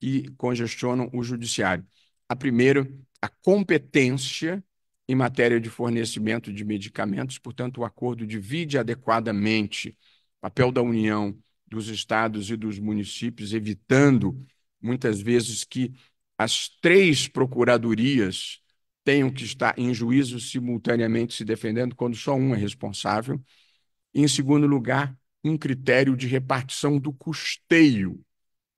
que congestionam o judiciário. A primeira, a competência em matéria de fornecimento de medicamentos, portanto, o acordo divide adequadamente o papel da União, dos estados e dos municípios, evitando muitas vezes que as três procuradorias tenham que estar em juízo simultaneamente se defendendo, quando só um é responsável. E, em segundo lugar, um critério de repartição do custeio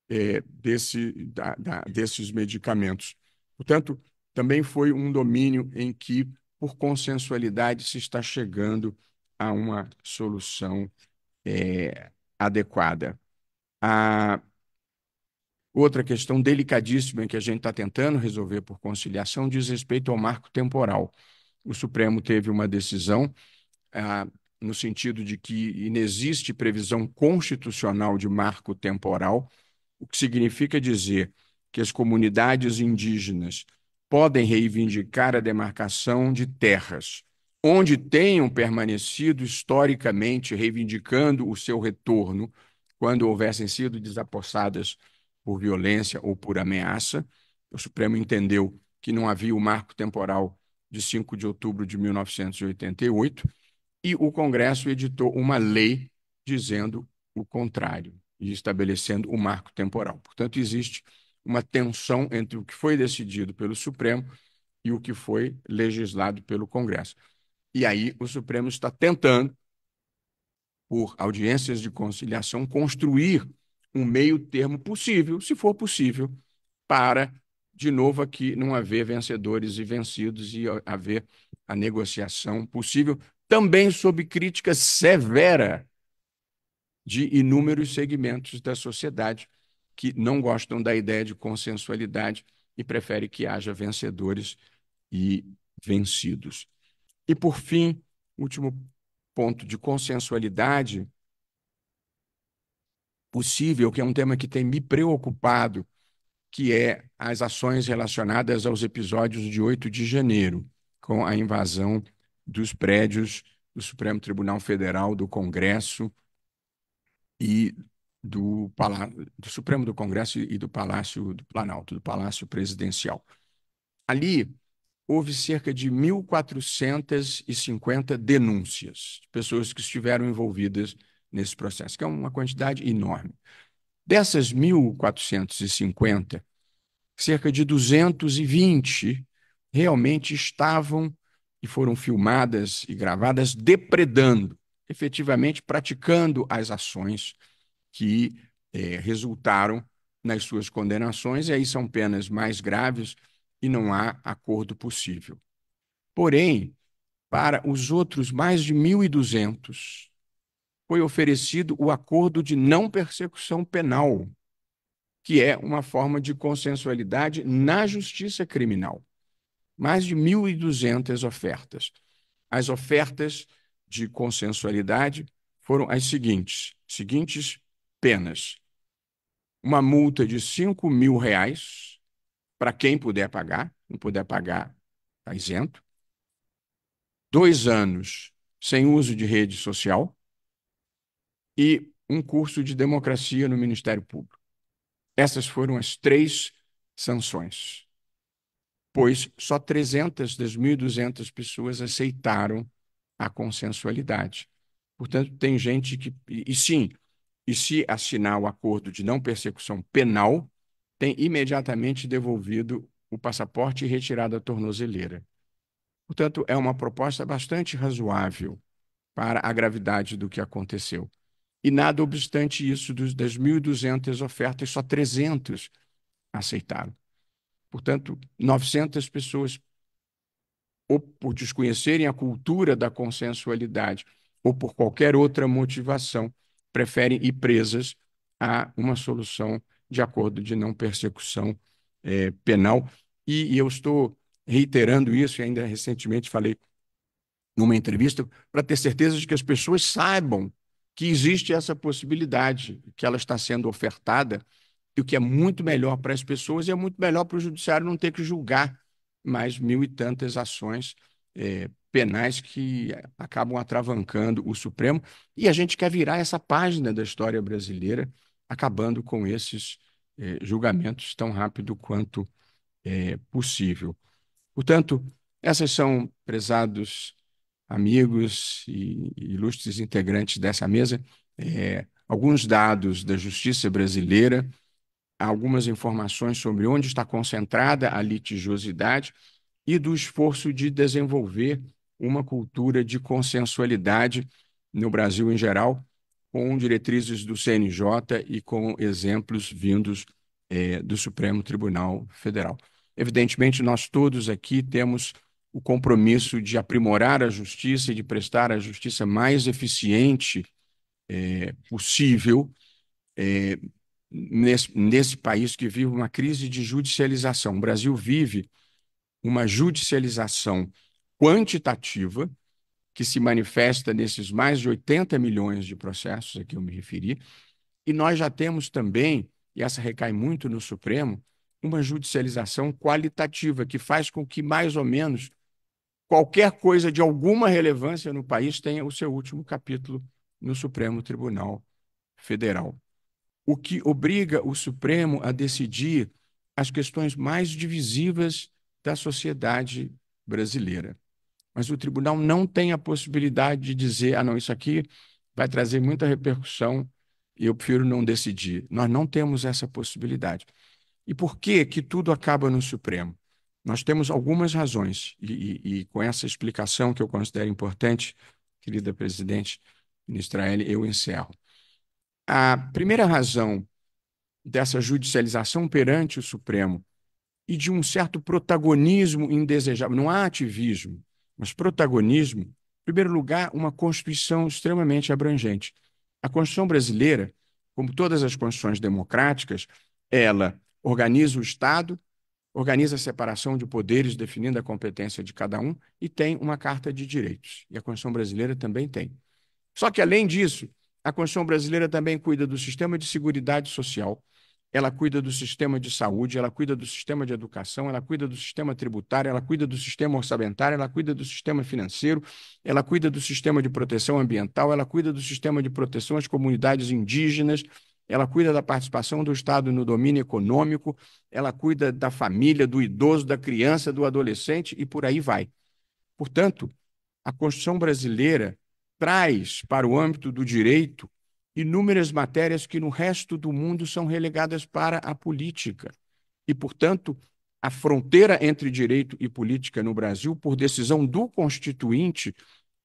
é, desse, da, da, desses medicamentos. Portanto, também foi um domínio em que, por consensualidade, se está chegando a uma solução é, adequada. A outra questão delicadíssima que a gente está tentando resolver por conciliação diz respeito ao marco temporal. O Supremo teve uma decisão ah, no sentido de que inexiste previsão constitucional de marco temporal, o que significa dizer que as comunidades indígenas podem reivindicar a demarcação de terras, onde tenham permanecido historicamente reivindicando o seu retorno quando houvessem sido desapossadas por violência ou por ameaça. O Supremo entendeu que não havia o marco temporal de 5 de outubro de 1988 e o Congresso editou uma lei dizendo o contrário e estabelecendo o marco temporal. Portanto, existe uma tensão entre o que foi decidido pelo Supremo e o que foi legislado pelo Congresso. E aí o Supremo está tentando, por audiências de conciliação, construir um meio termo possível, se for possível, para, de novo, aqui não haver vencedores e vencidos e haver a negociação possível, também sob crítica severa de inúmeros segmentos da sociedade que não gostam da ideia de consensualidade e preferem que haja vencedores e vencidos. E, por fim, último ponto de consensualidade possível, que é um tema que tem me preocupado, que é as ações relacionadas aos episódios de 8 de janeiro, com a invasão dos prédios do Supremo Tribunal Federal, do Congresso e do, do, Supremo do Congresso e do Palácio do Planalto, do Palácio Presidencial. Ali houve cerca de 1.450 denúncias de pessoas que estiveram envolvidas nesse processo, que é uma quantidade enorme. Dessas 1.450, cerca de 220 realmente estavam e foram filmadas e gravadas depredando, efetivamente praticando as ações que eh, resultaram nas suas condenações, e aí são penas mais graves e não há acordo possível. Porém, para os outros mais de 1.200, foi oferecido o acordo de não persecução penal, que é uma forma de consensualidade na justiça criminal. Mais de 1.200 ofertas. As ofertas de consensualidade foram as seguintes: seguintes penas uma multa de 5 mil reais para quem puder pagar, não puder pagar, está isento. Dois anos sem uso de rede social e um curso de democracia no Ministério Público. Essas foram as três sanções, pois só 300 das 1.200 pessoas aceitaram a consensualidade. Portanto, tem gente que. E sim, e, se assinar o acordo de não persecução penal, tem imediatamente devolvido o passaporte e retirado a tornozeleira. Portanto, é uma proposta bastante razoável para a gravidade do que aconteceu. E nada obstante isso, dos, das 1.200 ofertas, só 300 aceitaram. Portanto, 900 pessoas, ou por desconhecerem a cultura da consensualidade, ou por qualquer outra motivação, preferem ir presas a uma solução de acordo de não persecução é, penal. E, e eu estou reiterando isso, e ainda recentemente falei numa entrevista, para ter certeza de que as pessoas saibam que existe essa possibilidade, que ela está sendo ofertada, e o que é muito melhor para as pessoas e é muito melhor para o judiciário não ter que julgar mais mil e tantas ações é, penais que acabam atravancando o Supremo. E a gente quer virar essa página da história brasileira, acabando com esses eh, julgamentos tão rápido quanto eh, possível. Portanto, essas são, prezados amigos e ilustres integrantes dessa mesa, eh, alguns dados da justiça brasileira, algumas informações sobre onde está concentrada a litigiosidade e do esforço de desenvolver uma cultura de consensualidade no Brasil em geral, com diretrizes do CNJ e com exemplos vindos é, do Supremo Tribunal Federal. Evidentemente, nós todos aqui temos o compromisso de aprimorar a justiça e de prestar a justiça mais eficiente é, possível é, nesse, nesse país que vive uma crise de judicialização. O Brasil vive uma judicialização quantitativa que se manifesta nesses mais de 80 milhões de processos a que eu me referi, e nós já temos também, e essa recai muito no Supremo, uma judicialização qualitativa que faz com que mais ou menos qualquer coisa de alguma relevância no país tenha o seu último capítulo no Supremo Tribunal Federal. O que obriga o Supremo a decidir as questões mais divisivas da sociedade brasileira mas o tribunal não tem a possibilidade de dizer, ah, não, isso aqui vai trazer muita repercussão e eu prefiro não decidir. Nós não temos essa possibilidade. E por que que tudo acaba no Supremo? Nós temos algumas razões, e, e, e com essa explicação que eu considero importante, querida presidente, ministra L, eu encerro. A primeira razão dessa judicialização perante o Supremo e de um certo protagonismo indesejável, não há ativismo, mas protagonismo, em primeiro lugar, uma Constituição extremamente abrangente. A Constituição brasileira, como todas as constituições democráticas, ela organiza o Estado, organiza a separação de poderes, definindo a competência de cada um, e tem uma Carta de Direitos. E a Constituição brasileira também tem. Só que, além disso, a Constituição brasileira também cuida do sistema de segurança social, ela cuida do sistema de saúde, ela cuida do sistema de educação, ela cuida do sistema tributário, ela cuida do sistema orçamentário, ela cuida do sistema financeiro, ela cuida do sistema de proteção ambiental, ela cuida do sistema de proteção às comunidades indígenas, ela cuida da participação do Estado no domínio econômico, ela cuida da família, do idoso, da criança, do adolescente e por aí vai. Portanto, a Constituição brasileira traz para o âmbito do direito inúmeras matérias que no resto do mundo são relegadas para a política. E, portanto, a fronteira entre direito e política no Brasil, por decisão do Constituinte,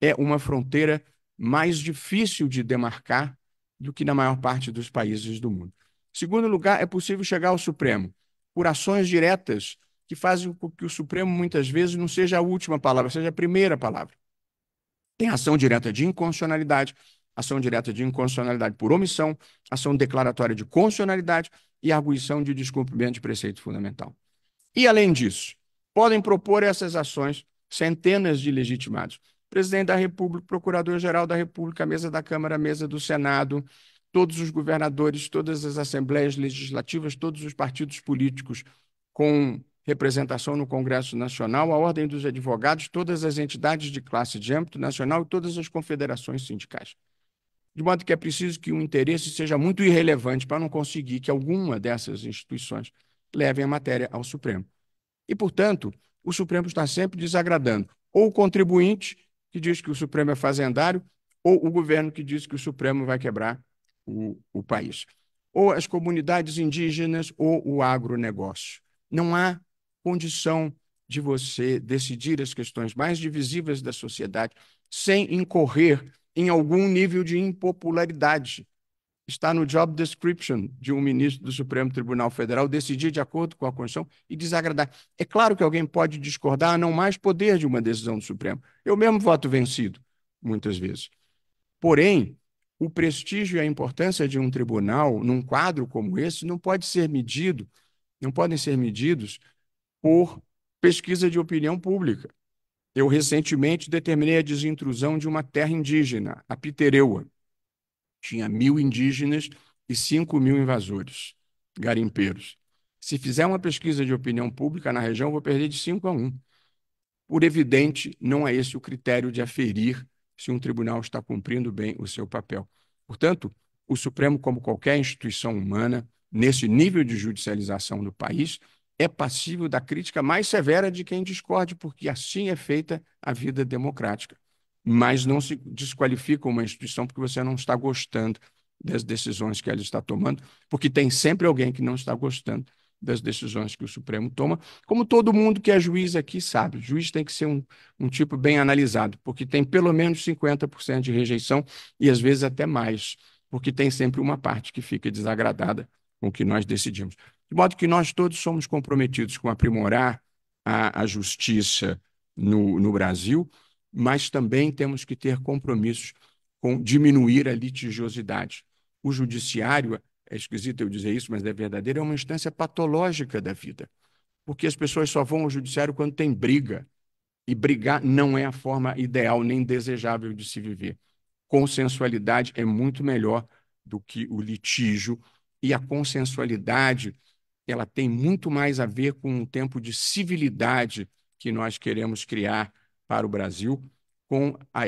é uma fronteira mais difícil de demarcar do que na maior parte dos países do mundo. Segundo lugar, é possível chegar ao Supremo por ações diretas que fazem com que o Supremo muitas vezes não seja a última palavra, seja a primeira palavra. Tem ação direta de inconstitucionalidade, ação direta de inconstitucionalidade por omissão, ação declaratória de constitucionalidade e arguição de descumprimento de preceito fundamental. E, além disso, podem propor essas ações centenas de legitimados. Presidente da República, Procurador-Geral da República, mesa da Câmara, mesa do Senado, todos os governadores, todas as assembleias legislativas, todos os partidos políticos com representação no Congresso Nacional, a Ordem dos Advogados, todas as entidades de classe de âmbito nacional e todas as confederações sindicais de modo que é preciso que o interesse seja muito irrelevante para não conseguir que alguma dessas instituições levem a matéria ao Supremo. E, portanto, o Supremo está sempre desagradando ou o contribuinte, que diz que o Supremo é fazendário, ou o governo, que diz que o Supremo vai quebrar o, o país, ou as comunidades indígenas, ou o agronegócio. Não há condição de você decidir as questões mais divisivas da sociedade sem incorrer em algum nível de impopularidade. Está no job description de um ministro do Supremo Tribunal Federal decidir de acordo com a Constituição e desagradar. É claro que alguém pode discordar, não mais poder de uma decisão do Supremo. Eu mesmo voto vencido, muitas vezes. Porém, o prestígio e a importância de um tribunal num quadro como esse não pode ser medido, não podem ser medidos por pesquisa de opinião pública. Eu recentemente determinei a desintrusão de uma terra indígena, a Pitereua. Tinha mil indígenas e cinco mil invasores, garimpeiros. Se fizer uma pesquisa de opinião pública na região, vou perder de 5 a 1. Um. Por evidente, não é esse o critério de aferir se um tribunal está cumprindo bem o seu papel. Portanto, o Supremo, como qualquer instituição humana, nesse nível de judicialização do país, é passível da crítica mais severa de quem discorde, porque assim é feita a vida democrática. Mas não se desqualifica uma instituição porque você não está gostando das decisões que ela está tomando, porque tem sempre alguém que não está gostando das decisões que o Supremo toma, como todo mundo que é juiz aqui sabe. O juiz tem que ser um, um tipo bem analisado, porque tem pelo menos 50% de rejeição e às vezes até mais, porque tem sempre uma parte que fica desagradada com o que nós decidimos. De modo que nós todos somos comprometidos com aprimorar a, a justiça no, no Brasil, mas também temos que ter compromissos com diminuir a litigiosidade. O judiciário, é esquisito eu dizer isso, mas é verdadeiro, é uma instância patológica da vida, porque as pessoas só vão ao judiciário quando tem briga, e brigar não é a forma ideal nem desejável de se viver. Consensualidade é muito melhor do que o litígio, e a consensualidade ela tem muito mais a ver com um tempo de civilidade que nós queremos criar para o Brasil, com a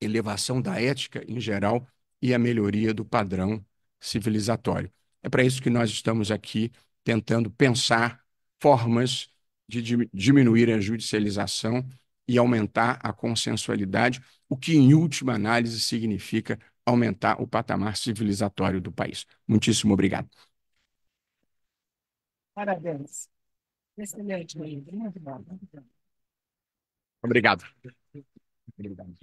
elevação da ética em geral e a melhoria do padrão civilizatório. É para isso que nós estamos aqui tentando pensar formas de diminuir a judicialização e aumentar a consensualidade, o que, em última análise, significa aumentar o patamar civilizatório do país. Muitíssimo obrigado. Parabéns. Excelente, muito bom. Obrigado. Obrigado.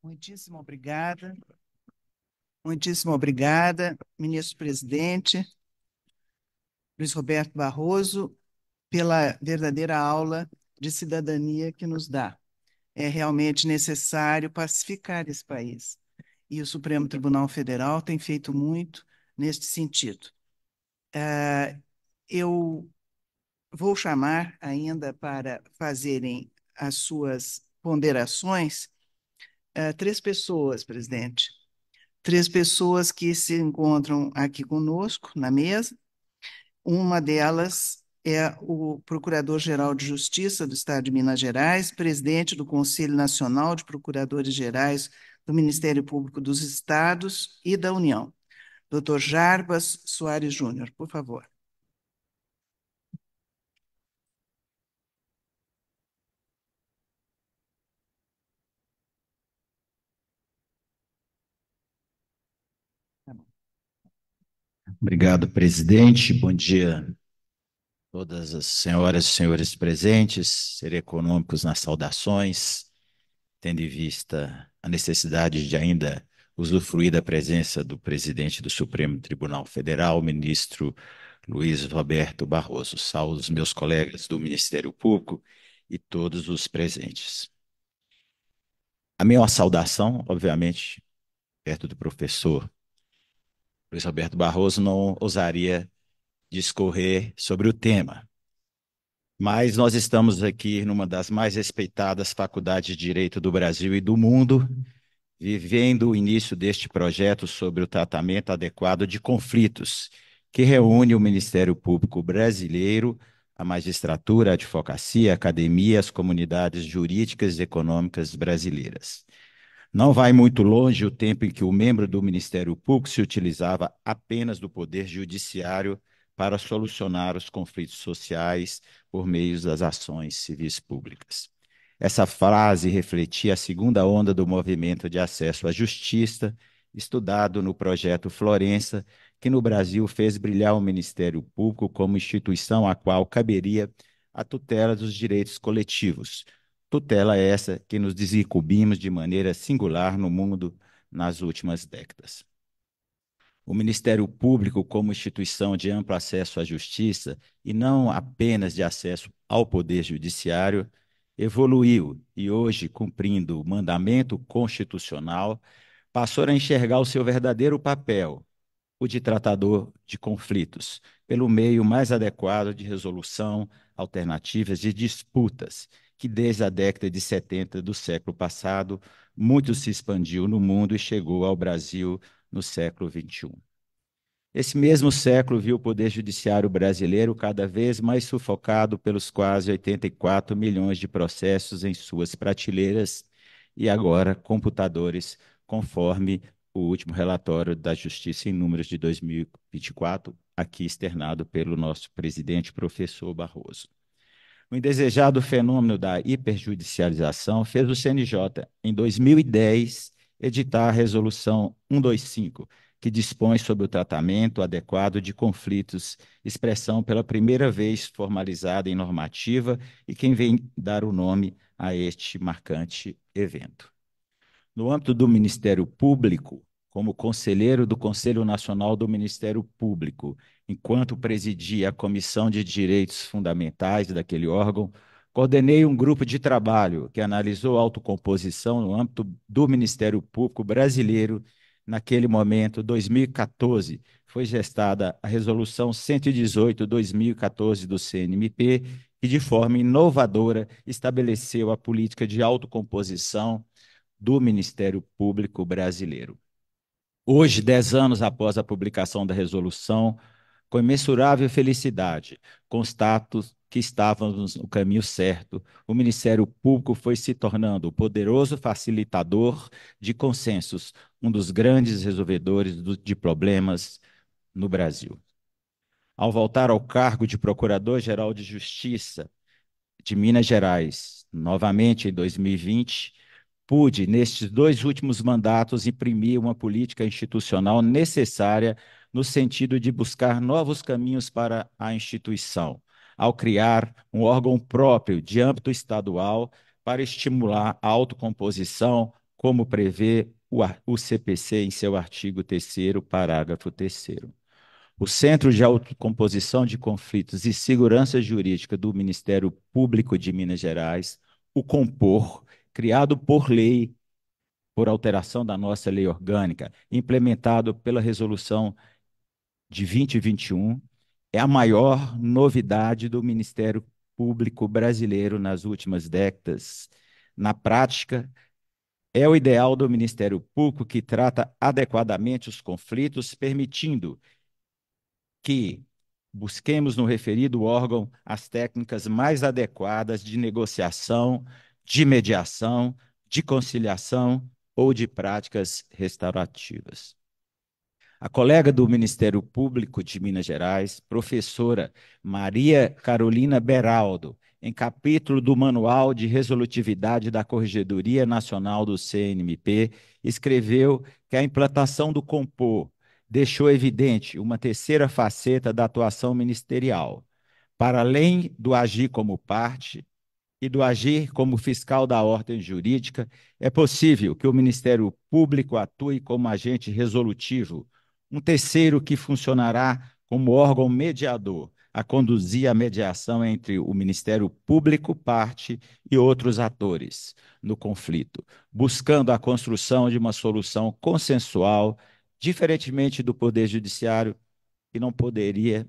Muitíssimo obrigada. Muitíssimo obrigada, ministro-presidente Luiz Roberto Barroso, pela verdadeira aula de cidadania que nos dá. É realmente necessário pacificar esse país. E o Supremo Tribunal Federal tem feito muito neste sentido. Ah, eu vou chamar ainda para fazerem as suas ponderações uh, três pessoas, presidente. Três pessoas que se encontram aqui conosco na mesa. Uma delas é o Procurador-Geral de Justiça do Estado de Minas Gerais, presidente do Conselho Nacional de Procuradores Gerais do Ministério Público dos Estados e da União. Doutor Jarbas Soares Júnior, por favor. Tá Obrigado, presidente. Bom dia todas as senhoras e senhores presentes, ser econômicos nas saudações, tendo em vista a necessidade de ainda usufruir da presença do presidente do Supremo Tribunal Federal, ministro Luiz Roberto Barroso. Saúdo os meus colegas do Ministério Público e todos os presentes. A minha saudação, obviamente, perto do professor Luiz Roberto Barroso, não ousaria discorrer sobre o tema. Mas nós estamos aqui numa das mais respeitadas faculdades de Direito do Brasil e do mundo, vivendo o início deste projeto sobre o tratamento adequado de conflitos, que reúne o Ministério Público Brasileiro, a magistratura, a advocacia, a academia, as comunidades jurídicas e econômicas brasileiras. Não vai muito longe o tempo em que o membro do Ministério Público se utilizava apenas do poder judiciário para solucionar os conflitos sociais por meio das ações civis públicas. Essa frase refletia a segunda onda do movimento de acesso à justiça, estudado no projeto Florença, que no Brasil fez brilhar o Ministério Público como instituição à qual caberia a tutela dos direitos coletivos. Tutela essa que nos desincumbimos de maneira singular no mundo nas últimas décadas. O Ministério Público, como instituição de amplo acesso à justiça e não apenas de acesso ao Poder Judiciário, evoluiu e hoje, cumprindo o mandamento constitucional, passou a enxergar o seu verdadeiro papel, o de tratador de conflitos, pelo meio mais adequado de resolução alternativas de disputas, que desde a década de 70 do século passado muito se expandiu no mundo e chegou ao Brasil no século XXI. Esse mesmo século viu o poder judiciário brasileiro cada vez mais sufocado pelos quase 84 milhões de processos em suas prateleiras e agora computadores, conforme o último relatório da Justiça em Números de 2024, aqui externado pelo nosso presidente, professor Barroso. O indesejado fenômeno da hiperjudicialização fez o CNJ, em 2010, editar a Resolução 125, que dispõe sobre o tratamento adequado de conflitos, expressão pela primeira vez formalizada em normativa e quem vem dar o nome a este marcante evento. No âmbito do Ministério Público, como conselheiro do Conselho Nacional do Ministério Público, enquanto presidia a Comissão de Direitos Fundamentais daquele órgão, coordenei um grupo de trabalho que analisou a autocomposição no âmbito do Ministério Público brasileiro naquele momento, 2014, foi gestada a Resolução 118-2014 do CNMP, que de forma inovadora estabeleceu a política de autocomposição do Ministério Público Brasileiro. Hoje, dez anos após a publicação da resolução, com imensurável felicidade, constato que estávamos no caminho certo. O Ministério Público foi se tornando o poderoso facilitador de consensos, um dos grandes resolvedores do, de problemas no Brasil. Ao voltar ao cargo de Procurador-Geral de Justiça de Minas Gerais, novamente em 2020, pude, nestes dois últimos mandatos, imprimir uma política institucional necessária no sentido de buscar novos caminhos para a instituição ao criar um órgão próprio de âmbito estadual para estimular a autocomposição, como prevê o CPC em seu artigo 3 parágrafo 3 O Centro de Autocomposição de Conflitos e Segurança Jurídica do Ministério Público de Minas Gerais, o Compor, criado por lei, por alteração da nossa lei orgânica, implementado pela resolução de 2021, é a maior novidade do Ministério Público brasileiro nas últimas décadas. Na prática, é o ideal do Ministério Público que trata adequadamente os conflitos, permitindo que busquemos no referido órgão as técnicas mais adequadas de negociação, de mediação, de conciliação ou de práticas restaurativas. A colega do Ministério Público de Minas Gerais, professora Maria Carolina Beraldo, em capítulo do Manual de Resolutividade da Corregedoria Nacional do CNMP, escreveu que a implantação do Compor deixou evidente uma terceira faceta da atuação ministerial. Para além do agir como parte, e do agir como fiscal da ordem jurídica, é possível que o Ministério Público atue como agente resolutivo um terceiro que funcionará como órgão mediador, a conduzir a mediação entre o Ministério Público, parte e outros atores no conflito, buscando a construção de uma solução consensual, diferentemente do Poder Judiciário, que não poderia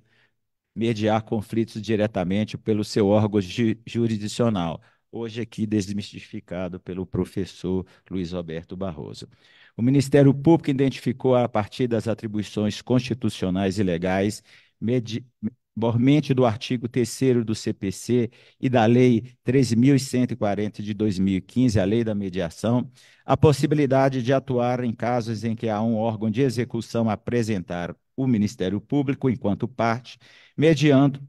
mediar conflitos diretamente pelo seu órgão ju jurisdicional, hoje aqui desmistificado pelo professor Luiz Roberto Barroso. O Ministério Público identificou, a partir das atribuições constitucionais e legais, mormente do artigo 3 do CPC e da Lei 13.140 de 2015, a Lei da Mediação, a possibilidade de atuar em casos em que há um órgão de execução a apresentar o Ministério Público enquanto parte, mediando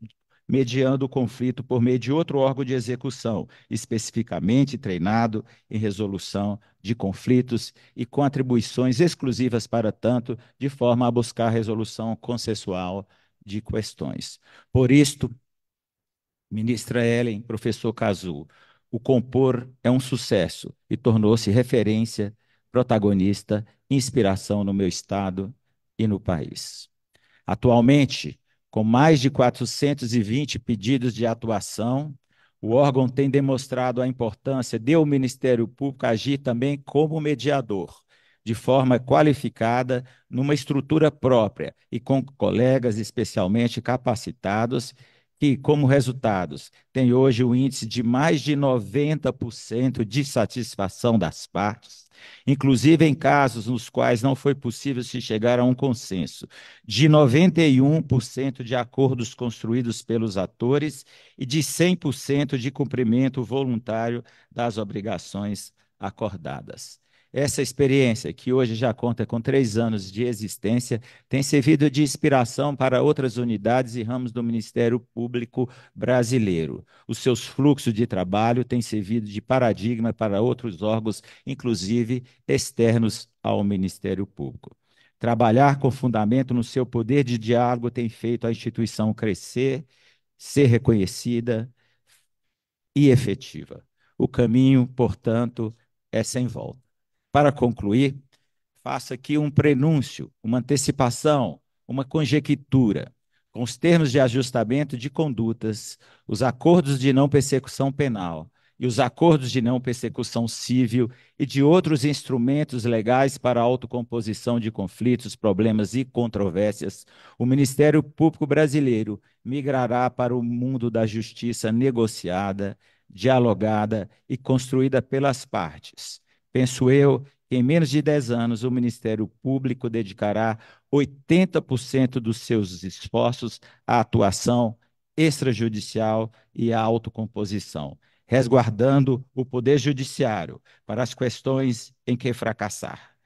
mediando o conflito por meio de outro órgão de execução, especificamente treinado em resolução de conflitos e com atribuições exclusivas para tanto, de forma a buscar resolução consensual de questões. Por isto, ministra Ellen, professor Cazu, o Compor é um sucesso e tornou-se referência, protagonista, inspiração no meu estado e no país. Atualmente, com mais de 420 pedidos de atuação, o órgão tem demonstrado a importância de o Ministério Público agir também como mediador, de forma qualificada, numa estrutura própria e com colegas especialmente capacitados que, como resultados, tem hoje o um índice de mais de 90% de satisfação das partes, inclusive em casos nos quais não foi possível se chegar a um consenso, de 91% de acordos construídos pelos atores e de 100% de cumprimento voluntário das obrigações acordadas. Essa experiência, que hoje já conta com três anos de existência, tem servido de inspiração para outras unidades e ramos do Ministério Público brasileiro. Os seus fluxos de trabalho têm servido de paradigma para outros órgãos, inclusive externos ao Ministério Público. Trabalhar com fundamento no seu poder de diálogo tem feito a instituição crescer, ser reconhecida e efetiva. O caminho, portanto, é sem volta. Para concluir, faço aqui um prenúncio, uma antecipação, uma conjectura. Com os termos de ajustamento de condutas, os acordos de não persecução penal e os acordos de não persecução civil e de outros instrumentos legais para a autocomposição de conflitos, problemas e controvérsias, o Ministério Público Brasileiro migrará para o mundo da justiça negociada, dialogada e construída pelas partes Penso eu que em menos de 10 anos o Ministério Público dedicará 80% dos seus esforços à atuação extrajudicial e à autocomposição, resguardando o Poder Judiciário para as questões em que fracassar.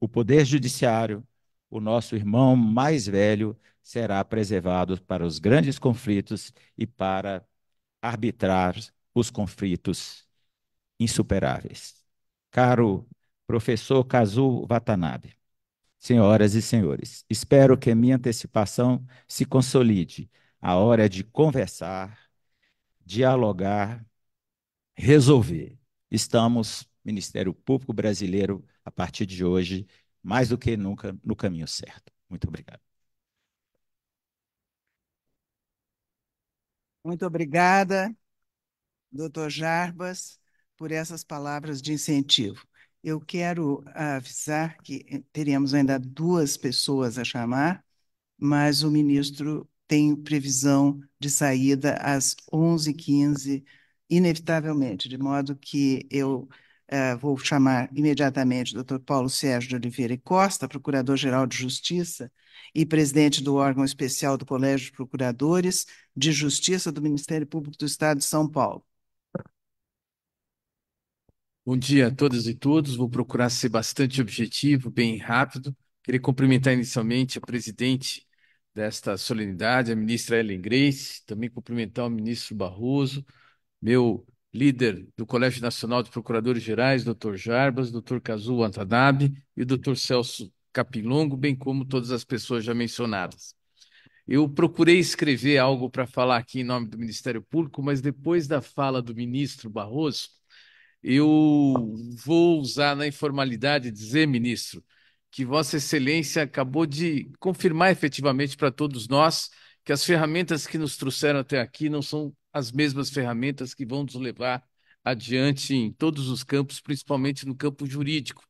O Poder Judiciário, o nosso irmão mais velho, será preservado para os grandes conflitos e para arbitrar os conflitos insuperáveis caro professor Kazu Watanabe. Senhoras e senhores, espero que minha antecipação se consolide. A hora é de conversar, dialogar, resolver. Estamos, Ministério Público Brasileiro, a partir de hoje, mais do que nunca no caminho certo. Muito obrigado. Muito obrigada, doutor Jarbas por essas palavras de incentivo. Eu quero avisar que eh, teremos ainda duas pessoas a chamar, mas o ministro tem previsão de saída às 11h15, inevitavelmente, de modo que eu eh, vou chamar imediatamente o Dr. Paulo Sérgio de Oliveira e Costa, Procurador-Geral de Justiça e presidente do órgão especial do Colégio de Procuradores de Justiça do Ministério Público do Estado de São Paulo Bom dia a todas e todos. Vou procurar ser bastante objetivo, bem rápido. Queria cumprimentar inicialmente a presidente desta solenidade, a ministra Helen Grace, também cumprimentar o ministro Barroso, meu líder do Colégio Nacional de Procuradores Gerais, doutor Jarbas, doutor Kazu Antanabe e doutor Celso Capilongo, bem como todas as pessoas já mencionadas. Eu procurei escrever algo para falar aqui em nome do Ministério Público, mas depois da fala do ministro Barroso, eu vou usar na informalidade dizer, ministro, que Vossa Excelência acabou de confirmar efetivamente para todos nós que as ferramentas que nos trouxeram até aqui não são as mesmas ferramentas que vão nos levar adiante em todos os campos, principalmente no campo jurídico.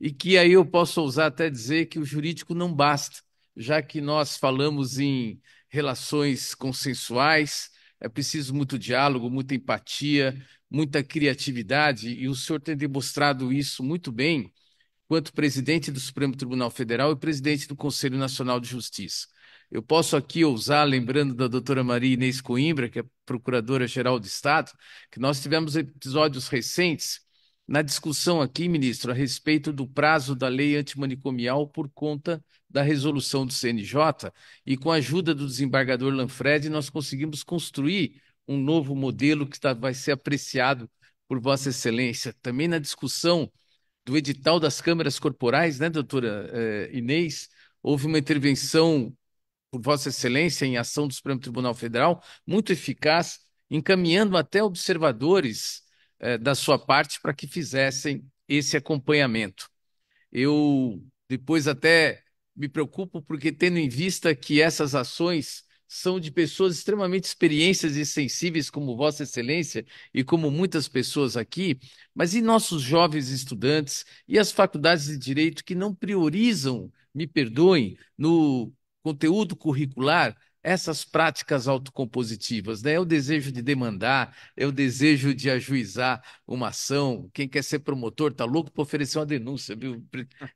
E que aí eu posso ousar até dizer que o jurídico não basta, já que nós falamos em relações consensuais, é preciso muito diálogo, muita empatia, muita criatividade e o senhor tem demonstrado isso muito bem, quanto presidente do Supremo Tribunal Federal e presidente do Conselho Nacional de Justiça. Eu posso aqui ousar, lembrando da doutora Maria Inês Coimbra, que é procuradora-geral do Estado, que nós tivemos episódios recentes na discussão aqui, ministro, a respeito do prazo da lei antimanicomial por conta da resolução do CNJ, e com a ajuda do desembargador Lanfred, nós conseguimos construir um novo modelo que está, vai ser apreciado por Vossa Excelência. Também na discussão do edital das câmeras corporais, né, doutora eh, Inês? Houve uma intervenção por Vossa Excelência em ação do Supremo Tribunal Federal, muito eficaz, encaminhando até observadores eh, da sua parte para que fizessem esse acompanhamento. Eu depois até me preocupo porque, tendo em vista que essas ações são de pessoas extremamente experiências e sensíveis, como Vossa Excelência e como muitas pessoas aqui, mas e nossos jovens estudantes e as faculdades de direito que não priorizam, me perdoem, no conteúdo curricular essas práticas autocompositivas, né? É o desejo de demandar, é o desejo de ajuizar uma ação. Quem quer ser promotor está louco para oferecer uma denúncia, viu?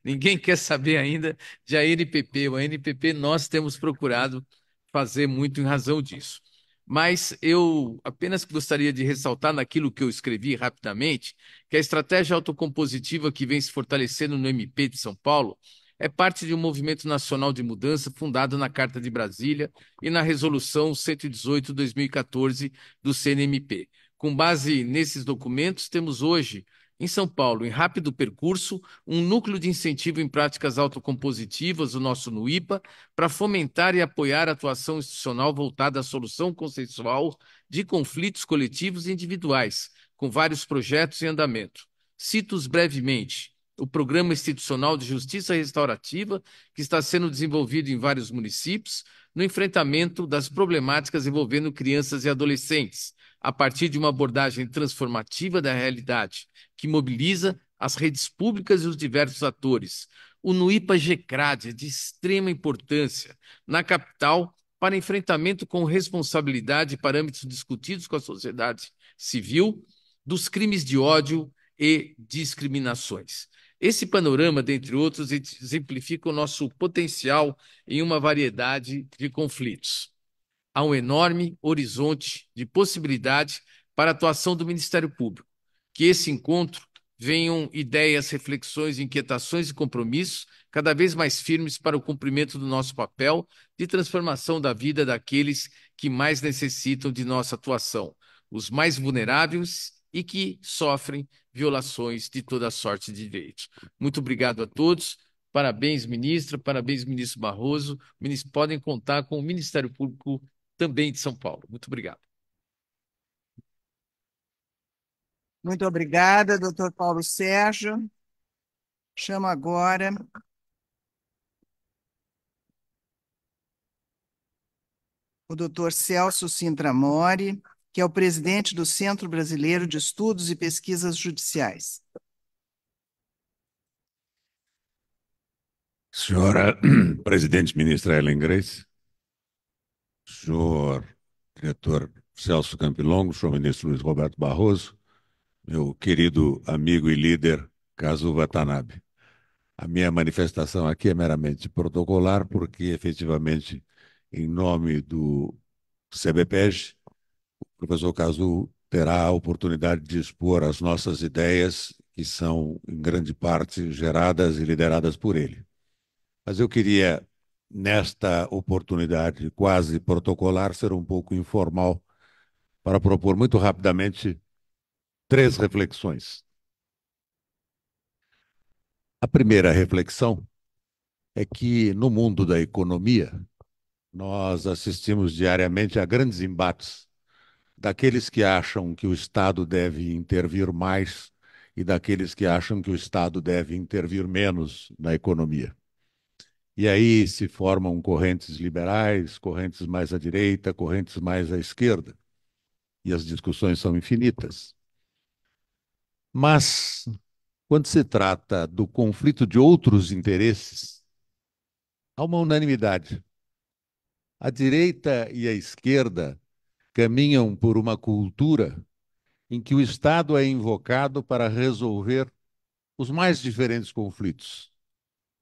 Ninguém quer saber ainda de ANPP. O ANPP nós temos procurado fazer muito em razão disso. Mas eu apenas gostaria de ressaltar naquilo que eu escrevi rapidamente, que a estratégia autocompositiva que vem se fortalecendo no MP de São Paulo é parte de um movimento nacional de mudança fundado na Carta de Brasília e na Resolução 118-2014 do CNMP. Com base nesses documentos, temos hoje em São Paulo, em rápido percurso, um núcleo de incentivo em práticas autocompositivas, o nosso NUIPA, para fomentar e apoiar a atuação institucional voltada à solução consensual de conflitos coletivos e individuais, com vários projetos em andamento. Cito-os brevemente. O Programa Institucional de Justiça Restaurativa, que está sendo desenvolvido em vários municípios, no enfrentamento das problemáticas envolvendo crianças e adolescentes a partir de uma abordagem transformativa da realidade que mobiliza as redes públicas e os diversos atores. O NUIPA GECRAD é de extrema importância na capital para enfrentamento com responsabilidade e parâmetros discutidos com a sociedade civil dos crimes de ódio e discriminações. Esse panorama, dentre outros, exemplifica o nosso potencial em uma variedade de conflitos há um enorme horizonte de possibilidade para a atuação do Ministério Público. Que esse encontro venham ideias, reflexões, inquietações e compromissos cada vez mais firmes para o cumprimento do nosso papel de transformação da vida daqueles que mais necessitam de nossa atuação, os mais vulneráveis e que sofrem violações de toda sorte de direitos. Muito obrigado a todos. Parabéns, ministra, parabéns, ministro Barroso. Podem contar com o Ministério Público também de São Paulo. Muito obrigado. Muito obrigada, doutor Paulo Sérgio. Chamo agora o doutor Celso Sintra Mori, que é o presidente do Centro Brasileiro de Estudos e Pesquisas Judiciais. Senhora [clears throat] Presidente Ministra Ellen Grace, senhor diretor Celso Campilongo, senhor ministro Luiz Roberto Barroso, meu querido amigo e líder Kazu Watanabe. A minha manifestação aqui é meramente protocolar, porque efetivamente, em nome do CBPES, o professor Kazu terá a oportunidade de expor as nossas ideias, que são, em grande parte, geradas e lideradas por ele. Mas eu queria nesta oportunidade quase protocolar, ser um pouco informal, para propor muito rapidamente três reflexões. A primeira reflexão é que, no mundo da economia, nós assistimos diariamente a grandes embates daqueles que acham que o Estado deve intervir mais e daqueles que acham que o Estado deve intervir menos na economia. E aí se formam correntes liberais, correntes mais à direita, correntes mais à esquerda. E as discussões são infinitas. Mas, quando se trata do conflito de outros interesses, há uma unanimidade. A direita e a esquerda caminham por uma cultura em que o Estado é invocado para resolver os mais diferentes conflitos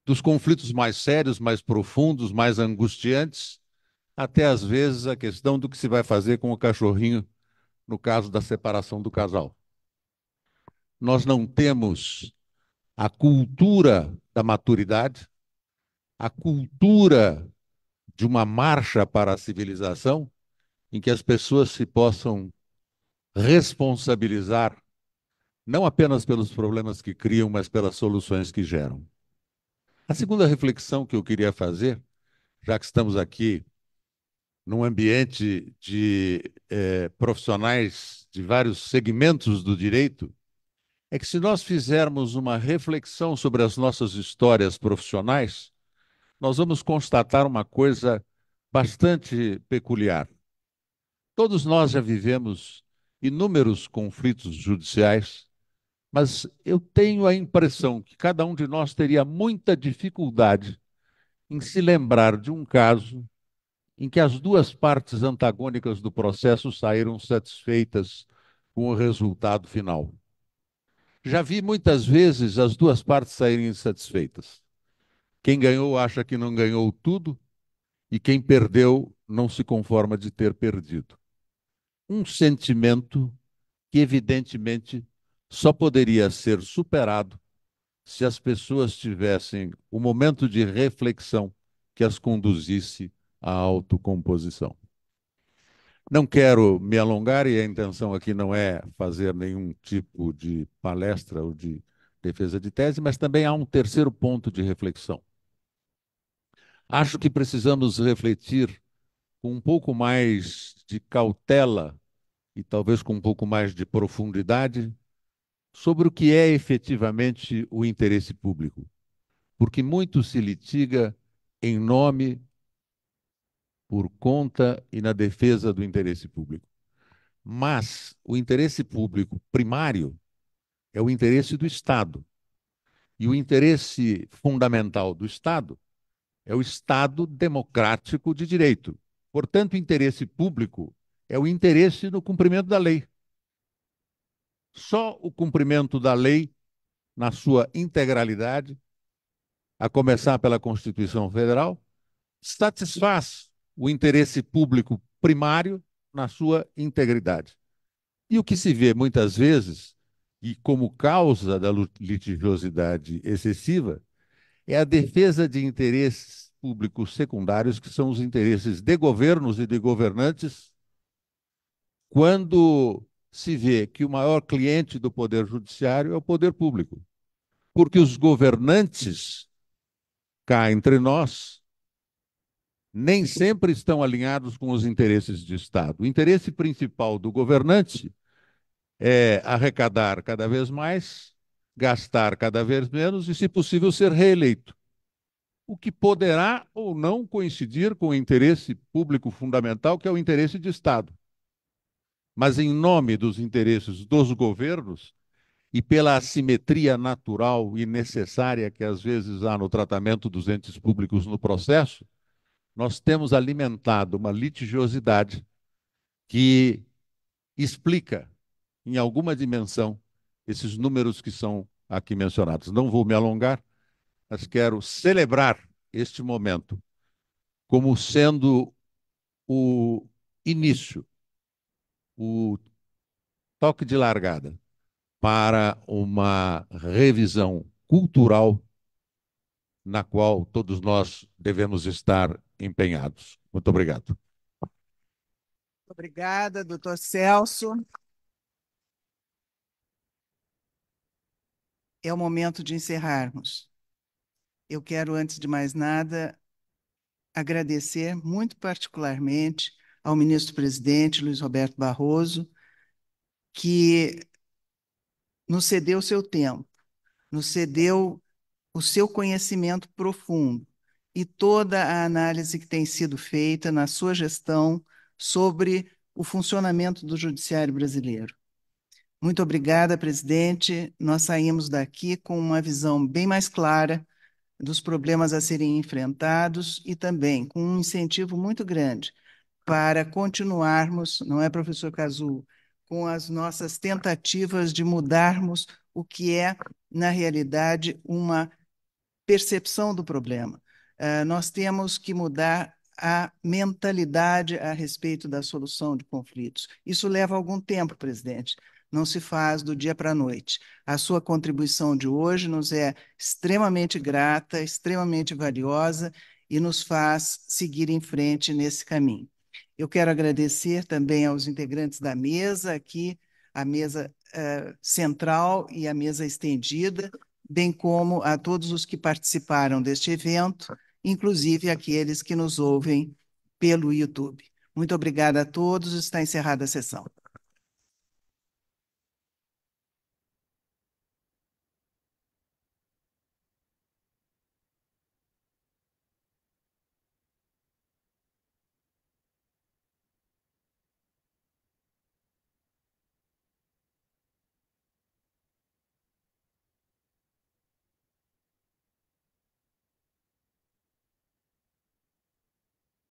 dos conflitos mais sérios, mais profundos, mais angustiantes, até às vezes a questão do que se vai fazer com o cachorrinho no caso da separação do casal. Nós não temos a cultura da maturidade, a cultura de uma marcha para a civilização em que as pessoas se possam responsabilizar não apenas pelos problemas que criam, mas pelas soluções que geram. A segunda reflexão que eu queria fazer, já que estamos aqui num ambiente de é, profissionais de vários segmentos do direito, é que se nós fizermos uma reflexão sobre as nossas histórias profissionais, nós vamos constatar uma coisa bastante peculiar. Todos nós já vivemos inúmeros conflitos judiciais, mas eu tenho a impressão que cada um de nós teria muita dificuldade em se lembrar de um caso em que as duas partes antagônicas do processo saíram satisfeitas com o resultado final. Já vi muitas vezes as duas partes saírem insatisfeitas. Quem ganhou acha que não ganhou tudo e quem perdeu não se conforma de ter perdido. Um sentimento que evidentemente só poderia ser superado se as pessoas tivessem o momento de reflexão que as conduzisse à autocomposição. Não quero me alongar e a intenção aqui não é fazer nenhum tipo de palestra ou de defesa de tese, mas também há um terceiro ponto de reflexão. Acho que precisamos refletir com um pouco mais de cautela e talvez com um pouco mais de profundidade sobre o que é efetivamente o interesse público, porque muito se litiga em nome, por conta e na defesa do interesse público. Mas o interesse público primário é o interesse do Estado. E o interesse fundamental do Estado é o Estado democrático de direito. Portanto, o interesse público é o interesse no cumprimento da lei só o cumprimento da lei na sua integralidade, a começar pela Constituição Federal, satisfaz o interesse público primário na sua integridade. E o que se vê muitas vezes, e como causa da litigiosidade excessiva, é a defesa de interesses públicos secundários, que são os interesses de governos e de governantes, quando se vê que o maior cliente do Poder Judiciário é o Poder Público. Porque os governantes, cá entre nós, nem sempre estão alinhados com os interesses de Estado. O interesse principal do governante é arrecadar cada vez mais, gastar cada vez menos e, se possível, ser reeleito. O que poderá ou não coincidir com o interesse público fundamental, que é o interesse de Estado mas em nome dos interesses dos governos e pela assimetria natural e necessária que às vezes há no tratamento dos entes públicos no processo, nós temos alimentado uma litigiosidade que explica, em alguma dimensão, esses números que são aqui mencionados. Não vou me alongar, mas quero celebrar este momento como sendo o início o toque de largada para uma revisão cultural na qual todos nós devemos estar empenhados. Muito obrigado. Obrigada, doutor Celso. É o momento de encerrarmos. Eu quero, antes de mais nada, agradecer muito particularmente ao ministro-presidente Luiz Roberto Barroso, que nos cedeu seu tempo, nos cedeu o seu conhecimento profundo e toda a análise que tem sido feita na sua gestão sobre o funcionamento do judiciário brasileiro. Muito obrigada, presidente. Nós saímos daqui com uma visão bem mais clara dos problemas a serem enfrentados e também com um incentivo muito grande para continuarmos, não é, professor Cazu, com as nossas tentativas de mudarmos o que é, na realidade, uma percepção do problema. Uh, nós temos que mudar a mentalidade a respeito da solução de conflitos. Isso leva algum tempo, presidente. Não se faz do dia para a noite. A sua contribuição de hoje nos é extremamente grata, extremamente valiosa e nos faz seguir em frente nesse caminho. Eu quero agradecer também aos integrantes da mesa aqui, a mesa uh, central e a mesa estendida, bem como a todos os que participaram deste evento, inclusive aqueles que nos ouvem pelo YouTube. Muito obrigada a todos. Está encerrada a sessão.